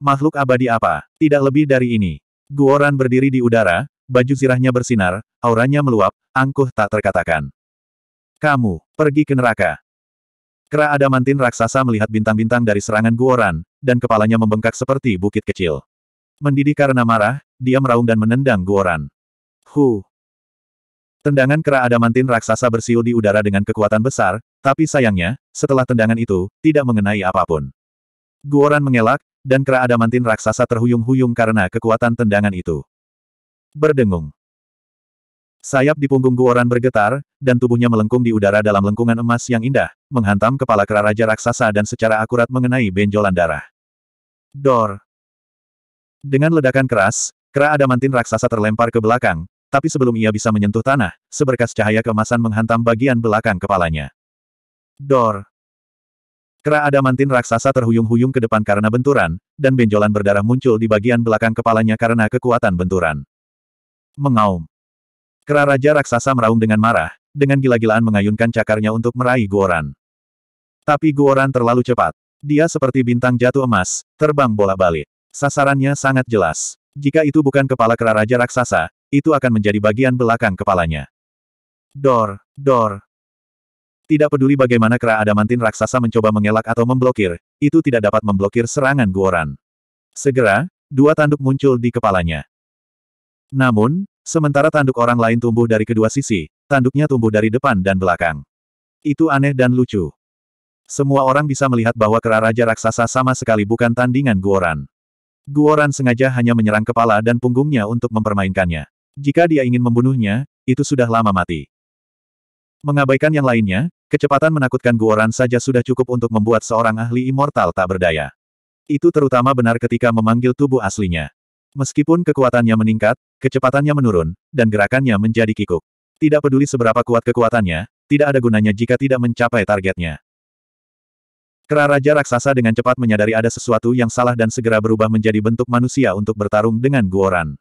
Makhluk abadi apa? Tidak lebih dari ini. Guoran berdiri di udara, baju zirahnya bersinar, auranya meluap, angkuh tak terkatakan. Kamu, pergi ke neraka. Kera adamantin raksasa melihat bintang-bintang dari serangan Guoran, dan kepalanya membengkak seperti bukit kecil. Mendidih karena marah, dia meraung dan menendang Guoran. Hu! Tendangan kera adamantin raksasa bersiul di udara dengan kekuatan besar, tapi sayangnya, setelah tendangan itu, tidak mengenai apapun. Guoran mengelak, dan kera adamantin raksasa terhuyung-huyung karena kekuatan tendangan itu. Berdengung. Sayap di punggung Guoran bergetar, dan tubuhnya melengkung di udara dalam lengkungan emas yang indah, menghantam kepala kera raja raksasa dan secara akurat mengenai benjolan darah. Dor. Dengan ledakan keras, kera adamantin raksasa terlempar ke belakang, tapi sebelum ia bisa menyentuh tanah, seberkas cahaya keemasan menghantam bagian belakang kepalanya. Dor. Kera adamantin raksasa terhuyung-huyung ke depan karena benturan, dan benjolan berdarah muncul di bagian belakang kepalanya karena kekuatan benturan. Mengaum. Kera Raja Raksasa meraung dengan marah, dengan gila-gilaan mengayunkan cakarnya untuk meraih Guoran. Tapi Guoran terlalu cepat. Dia seperti bintang jatuh emas, terbang bola balik. Sasarannya sangat jelas. Jika itu bukan kepala Kera Raja Raksasa, itu akan menjadi bagian belakang kepalanya. Dor, dor. Tidak peduli bagaimana Kera Adamantin Raksasa mencoba mengelak atau memblokir, itu tidak dapat memblokir serangan Guoran. Segera, dua tanduk muncul di kepalanya. Namun, sementara tanduk orang lain tumbuh dari kedua sisi, tanduknya tumbuh dari depan dan belakang. Itu aneh dan lucu. Semua orang bisa melihat bahwa kera raja raksasa sama sekali bukan tandingan Guoran. Guoran sengaja hanya menyerang kepala dan punggungnya untuk mempermainkannya. Jika dia ingin membunuhnya, itu sudah lama mati. Mengabaikan yang lainnya, kecepatan menakutkan Guoran saja sudah cukup untuk membuat seorang ahli immortal tak berdaya. Itu terutama benar ketika memanggil tubuh aslinya. Meskipun kekuatannya meningkat, kecepatannya menurun, dan gerakannya menjadi kikuk. Tidak peduli seberapa kuat kekuatannya, tidak ada gunanya jika tidak mencapai targetnya. Kera Raja Raksasa dengan cepat menyadari ada sesuatu yang salah dan segera berubah menjadi bentuk manusia untuk bertarung dengan Guoran.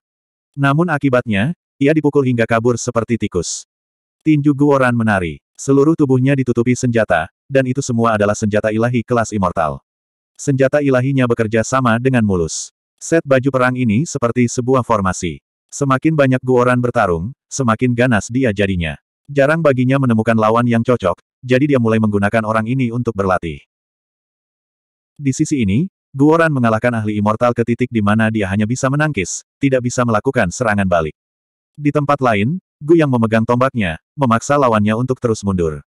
Namun akibatnya, ia dipukul hingga kabur seperti tikus. Tinju Guoran menari. Seluruh tubuhnya ditutupi senjata, dan itu semua adalah senjata ilahi kelas immortal. Senjata ilahinya bekerja sama dengan mulus. Set baju perang ini seperti sebuah formasi. Semakin banyak Guoran bertarung, semakin ganas dia jadinya. Jarang baginya menemukan lawan yang cocok, jadi dia mulai menggunakan orang ini untuk berlatih. Di sisi ini, Guoran mengalahkan ahli immortal ke titik di mana dia hanya bisa menangkis, tidak bisa melakukan serangan balik. Di tempat lain, Gu yang memegang tombaknya, memaksa lawannya untuk terus mundur.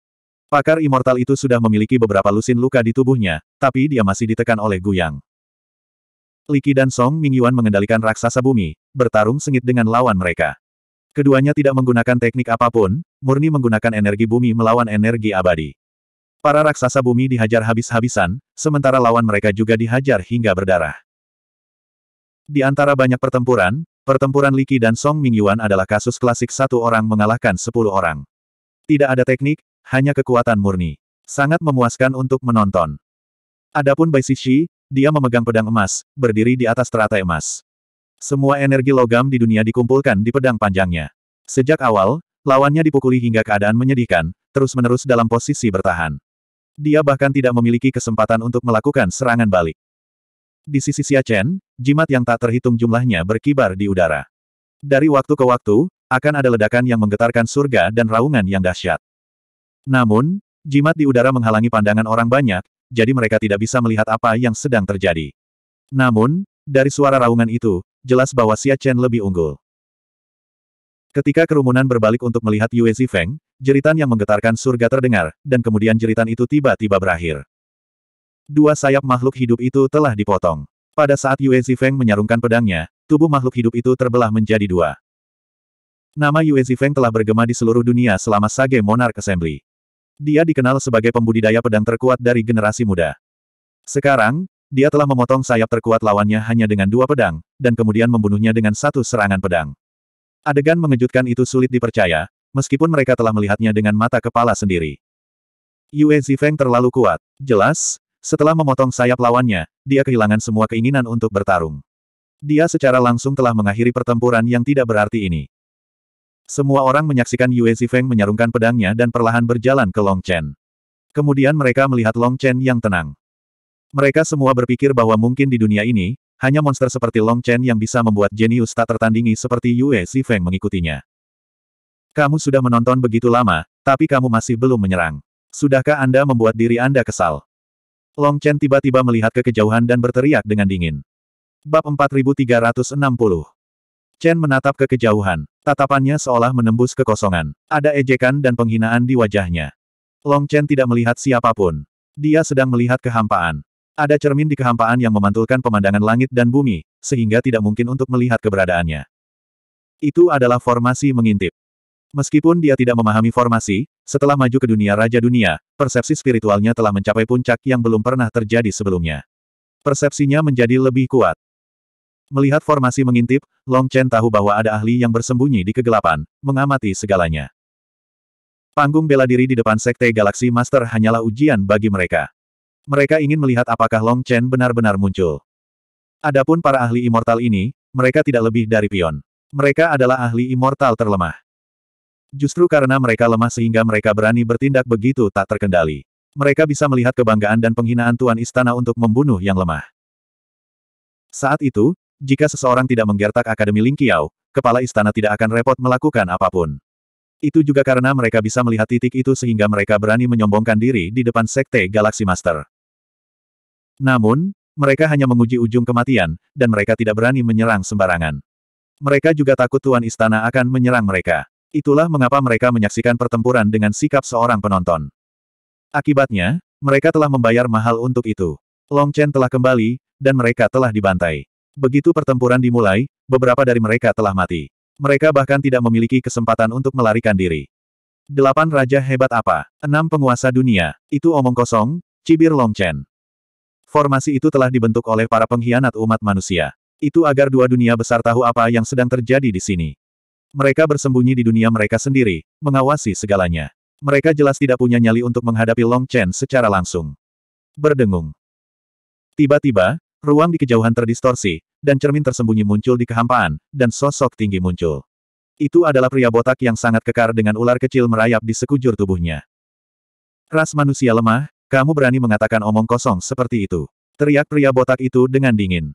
Pakar immortal itu sudah memiliki beberapa lusin luka di tubuhnya, tapi dia masih ditekan oleh Gu Yang. Liki dan Song Mingyuan mengendalikan raksasa bumi, bertarung sengit dengan lawan mereka. Keduanya tidak menggunakan teknik apapun, murni menggunakan energi bumi melawan energi abadi. Para raksasa bumi dihajar habis-habisan, sementara lawan mereka juga dihajar hingga berdarah. Di antara banyak pertempuran, pertempuran Liki dan Song Mingyuan adalah kasus klasik satu orang mengalahkan sepuluh orang. Tidak ada teknik, hanya kekuatan murni. Sangat memuaskan untuk menonton. Adapun Bai Sishi dia memegang pedang emas, berdiri di atas teratai emas. Semua energi logam di dunia dikumpulkan di pedang panjangnya. Sejak awal, lawannya dipukuli hingga keadaan menyedihkan, terus-menerus dalam posisi bertahan. Dia bahkan tidak memiliki kesempatan untuk melakukan serangan balik. Di sisi Xia Chen, jimat yang tak terhitung jumlahnya berkibar di udara. Dari waktu ke waktu, akan ada ledakan yang menggetarkan surga dan raungan yang dahsyat. Namun, jimat di udara menghalangi pandangan orang banyak, jadi mereka tidak bisa melihat apa yang sedang terjadi. Namun, dari suara raungan itu, jelas bahwa Xia Chen lebih unggul. Ketika kerumunan berbalik untuk melihat Yue Zifeng, jeritan yang menggetarkan surga terdengar, dan kemudian jeritan itu tiba-tiba berakhir. Dua sayap makhluk hidup itu telah dipotong. Pada saat Yue Zifeng menyarungkan pedangnya, tubuh makhluk hidup itu terbelah menjadi dua. Nama Yue Zifeng telah bergema di seluruh dunia selama Sage Monarch Assembly dia dikenal sebagai pembudidaya pedang terkuat dari generasi muda. Sekarang, dia telah memotong sayap terkuat lawannya hanya dengan dua pedang, dan kemudian membunuhnya dengan satu serangan pedang. Adegan mengejutkan itu sulit dipercaya, meskipun mereka telah melihatnya dengan mata kepala sendiri. Yue Zifeng terlalu kuat. Jelas, setelah memotong sayap lawannya, dia kehilangan semua keinginan untuk bertarung. Dia secara langsung telah mengakhiri pertempuran yang tidak berarti ini. Semua orang menyaksikan Yue Zifeng menyarungkan pedangnya dan perlahan berjalan ke Long Chen. Kemudian mereka melihat Long Chen yang tenang. Mereka semua berpikir bahwa mungkin di dunia ini, hanya monster seperti Long Chen yang bisa membuat jenius tak tertandingi seperti Yue Zifeng mengikutinya. Kamu sudah menonton begitu lama, tapi kamu masih belum menyerang. Sudahkah Anda membuat diri Anda kesal? Long Chen tiba-tiba melihat ke kejauhan dan berteriak dengan dingin. Bab 4360 Chen menatap ke kejauhan. Tatapannya seolah menembus kekosongan. Ada ejekan dan penghinaan di wajahnya. Long Chen tidak melihat siapapun. Dia sedang melihat kehampaan. Ada cermin di kehampaan yang memantulkan pemandangan langit dan bumi, sehingga tidak mungkin untuk melihat keberadaannya. Itu adalah formasi mengintip. Meskipun dia tidak memahami formasi, setelah maju ke dunia Raja Dunia, persepsi spiritualnya telah mencapai puncak yang belum pernah terjadi sebelumnya. Persepsinya menjadi lebih kuat. Melihat formasi mengintip, Long Chen tahu bahwa ada ahli yang bersembunyi di kegelapan, mengamati segalanya. Panggung bela diri di depan Sekte Galaksi Master hanyalah ujian bagi mereka. Mereka ingin melihat apakah Long Chen benar-benar muncul. Adapun para ahli immortal ini, mereka tidak lebih dari pion. Mereka adalah ahli immortal terlemah. Justru karena mereka lemah sehingga mereka berani bertindak begitu tak terkendali. Mereka bisa melihat kebanggaan dan penghinaan Tuan Istana untuk membunuh yang lemah. Saat itu, jika seseorang tidak menggertak Akademi Ling Lingqiao, kepala istana tidak akan repot melakukan apapun. Itu juga karena mereka bisa melihat titik itu sehingga mereka berani menyombongkan diri di depan Sekte Galaxy Master. Namun, mereka hanya menguji ujung kematian, dan mereka tidak berani menyerang sembarangan. Mereka juga takut Tuan Istana akan menyerang mereka. Itulah mengapa mereka menyaksikan pertempuran dengan sikap seorang penonton. Akibatnya, mereka telah membayar mahal untuk itu. Long Chen telah kembali, dan mereka telah dibantai. Begitu pertempuran dimulai, beberapa dari mereka telah mati. Mereka bahkan tidak memiliki kesempatan untuk melarikan diri. Delapan raja hebat apa? Enam penguasa dunia. Itu omong kosong, cibir Longchen. Formasi itu telah dibentuk oleh para pengkhianat umat manusia. Itu agar dua dunia besar tahu apa yang sedang terjadi di sini. Mereka bersembunyi di dunia mereka sendiri, mengawasi segalanya. Mereka jelas tidak punya nyali untuk menghadapi Long Chen secara langsung. Berdengung. Tiba-tiba, Ruang di kejauhan terdistorsi, dan cermin tersembunyi muncul di kehampaan, dan sosok tinggi muncul. Itu adalah pria botak yang sangat kekar dengan ular kecil merayap di sekujur tubuhnya. Ras manusia lemah, kamu berani mengatakan omong kosong seperti itu. Teriak pria botak itu dengan dingin.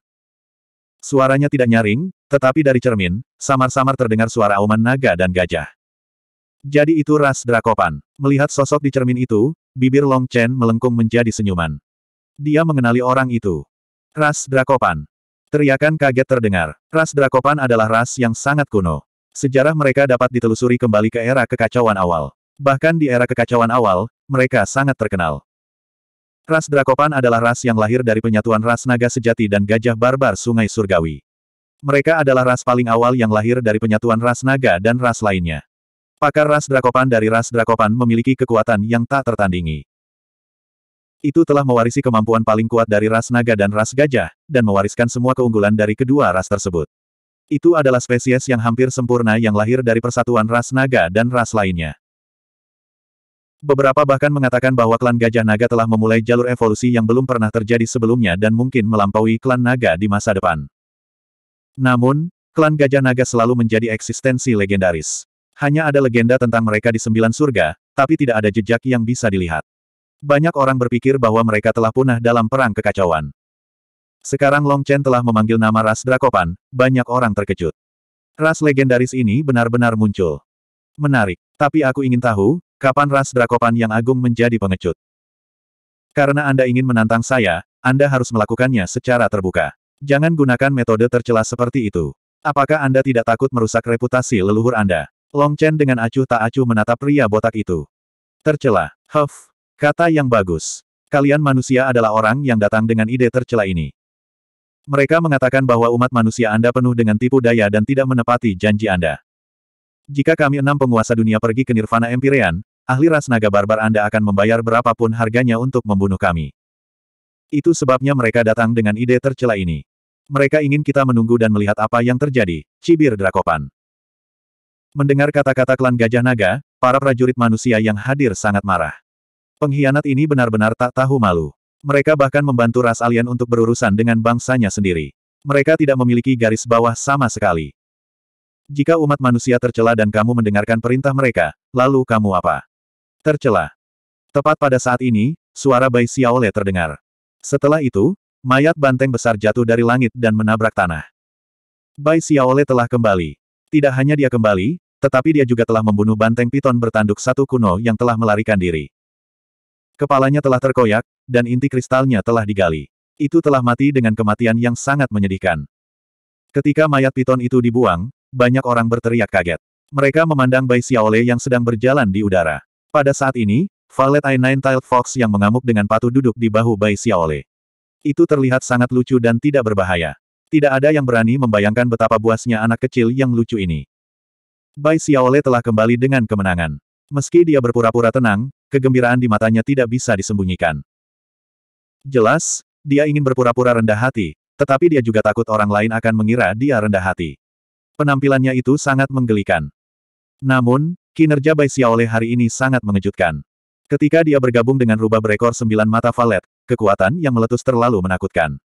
Suaranya tidak nyaring, tetapi dari cermin, samar-samar terdengar suara auman naga dan gajah. Jadi itu ras Drakopan. Melihat sosok di cermin itu, bibir Long Chen melengkung menjadi senyuman. Dia mengenali orang itu. Ras Drakopan. Teriakan kaget terdengar. Ras Drakopan adalah ras yang sangat kuno. Sejarah mereka dapat ditelusuri kembali ke era kekacauan awal. Bahkan di era kekacauan awal, mereka sangat terkenal. Ras Drakopan adalah ras yang lahir dari penyatuan ras naga sejati dan gajah barbar sungai surgawi. Mereka adalah ras paling awal yang lahir dari penyatuan ras naga dan ras lainnya. Pakar ras Drakopan dari ras Drakopan memiliki kekuatan yang tak tertandingi. Itu telah mewarisi kemampuan paling kuat dari ras naga dan ras gajah, dan mewariskan semua keunggulan dari kedua ras tersebut. Itu adalah spesies yang hampir sempurna yang lahir dari persatuan ras naga dan ras lainnya. Beberapa bahkan mengatakan bahwa klan Gajah Naga telah memulai jalur evolusi yang belum pernah terjadi sebelumnya dan mungkin melampaui klan Naga di masa depan. Namun, klan Gajah Naga selalu menjadi eksistensi legendaris. Hanya ada legenda tentang mereka di sembilan surga, tapi tidak ada jejak yang bisa dilihat. Banyak orang berpikir bahwa mereka telah punah dalam perang kekacauan. Sekarang Long Chen telah memanggil nama ras Drakopan, banyak orang terkejut. Ras legendaris ini benar-benar muncul. Menarik, tapi aku ingin tahu, kapan ras Drakopan yang agung menjadi pengecut? Karena Anda ingin menantang saya, Anda harus melakukannya secara terbuka. Jangan gunakan metode tercela seperti itu. Apakah Anda tidak takut merusak reputasi leluhur Anda? Long Chen dengan acuh tak acuh menatap pria botak itu. Tercela. Huff, Kata yang bagus. Kalian manusia adalah orang yang datang dengan ide tercela ini. Mereka mengatakan bahwa umat manusia Anda penuh dengan tipu daya dan tidak menepati janji Anda. Jika kami enam penguasa dunia pergi ke Nirvana Empyrean, ahli ras naga barbar Anda akan membayar berapapun harganya untuk membunuh kami. Itu sebabnya mereka datang dengan ide tercela ini. Mereka ingin kita menunggu dan melihat apa yang terjadi, cibir Drakopan. Mendengar kata-kata klan Gajah Naga, para prajurit manusia yang hadir sangat marah. Pengkhianat ini benar-benar tak tahu malu. Mereka bahkan membantu ras alien untuk berurusan dengan bangsanya sendiri. Mereka tidak memiliki garis bawah sama sekali. Jika umat manusia tercela dan kamu mendengarkan perintah mereka, lalu kamu apa? Tercela. Tepat pada saat ini, suara Bai Xiaole terdengar. Setelah itu, mayat banteng besar jatuh dari langit dan menabrak tanah. Bai Xiaole telah kembali. Tidak hanya dia kembali, tetapi dia juga telah membunuh banteng piton bertanduk satu kuno yang telah melarikan diri. Kepalanya telah terkoyak, dan inti kristalnya telah digali. Itu telah mati dengan kematian yang sangat menyedihkan. Ketika mayat piton itu dibuang, banyak orang berteriak kaget. Mereka memandang Bai Xiaole yang sedang berjalan di udara. Pada saat ini, Valet I9 Tiled Fox yang mengamuk dengan patuh duduk di bahu Bai Xiaole. Itu terlihat sangat lucu dan tidak berbahaya. Tidak ada yang berani membayangkan betapa buasnya anak kecil yang lucu ini. Bai Xiaole telah kembali dengan kemenangan. Meski dia berpura-pura tenang, kegembiraan di matanya tidak bisa disembunyikan. Jelas, dia ingin berpura-pura rendah hati, tetapi dia juga takut orang lain akan mengira dia rendah hati. Penampilannya itu sangat menggelikan. Namun, kinerja Bai Xiaole hari ini sangat mengejutkan. Ketika dia bergabung dengan rubah berekor sembilan mata valet, kekuatan yang meletus terlalu menakutkan.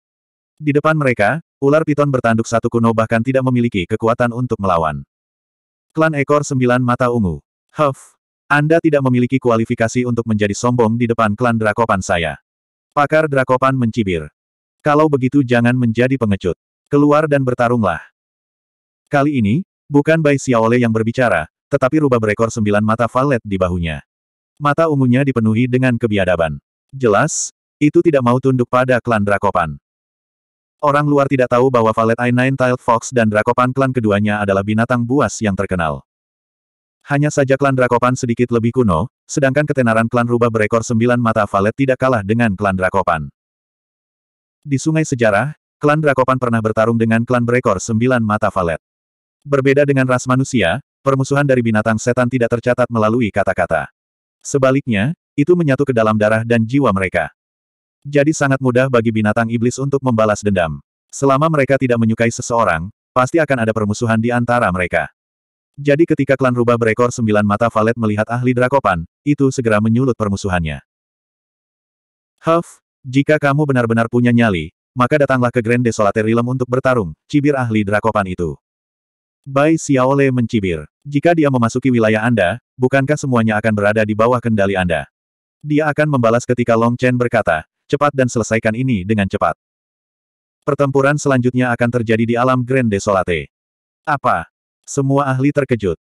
Di depan mereka, ular piton bertanduk satu kuno bahkan tidak memiliki kekuatan untuk melawan. Klan ekor sembilan mata ungu. Huff, anda tidak memiliki kualifikasi untuk menjadi sombong di depan klan Drakopan saya. Pakar Drakopan mencibir. Kalau begitu jangan menjadi pengecut. Keluar dan bertarunglah. Kali ini, bukan Bai Xiaole yang berbicara, tetapi rubah berekor sembilan mata valet di bahunya. Mata ungunya dipenuhi dengan kebiadaban. Jelas, itu tidak mau tunduk pada klan Drakopan. Orang luar tidak tahu bahwa Valet I9 Tiled Fox dan Drakopan klan keduanya adalah binatang buas yang terkenal. Hanya saja klan Drakopan sedikit lebih kuno, sedangkan ketenaran klan rubah berekor sembilan mata valet tidak kalah dengan klan Drakopan. Di sungai sejarah, klan Drakopan pernah bertarung dengan klan berekor sembilan mata valet. Berbeda dengan ras manusia, permusuhan dari binatang setan tidak tercatat melalui kata-kata. Sebaliknya, itu menyatu ke dalam darah dan jiwa mereka. Jadi sangat mudah bagi binatang iblis untuk membalas dendam. Selama mereka tidak menyukai seseorang, pasti akan ada permusuhan di antara mereka. Jadi ketika klan rubah berekor sembilan mata valet melihat ahli Drakopan, itu segera menyulut permusuhannya. Huff, jika kamu benar-benar punya nyali, maka datanglah ke Grand Desolate Realm untuk bertarung, cibir ahli Drakopan itu. Bai Xiaole mencibir. Jika dia memasuki wilayah Anda, bukankah semuanya akan berada di bawah kendali Anda? Dia akan membalas ketika Long Chen berkata, cepat dan selesaikan ini dengan cepat. Pertempuran selanjutnya akan terjadi di alam Grand Desolate. Apa? Semua ahli terkejut.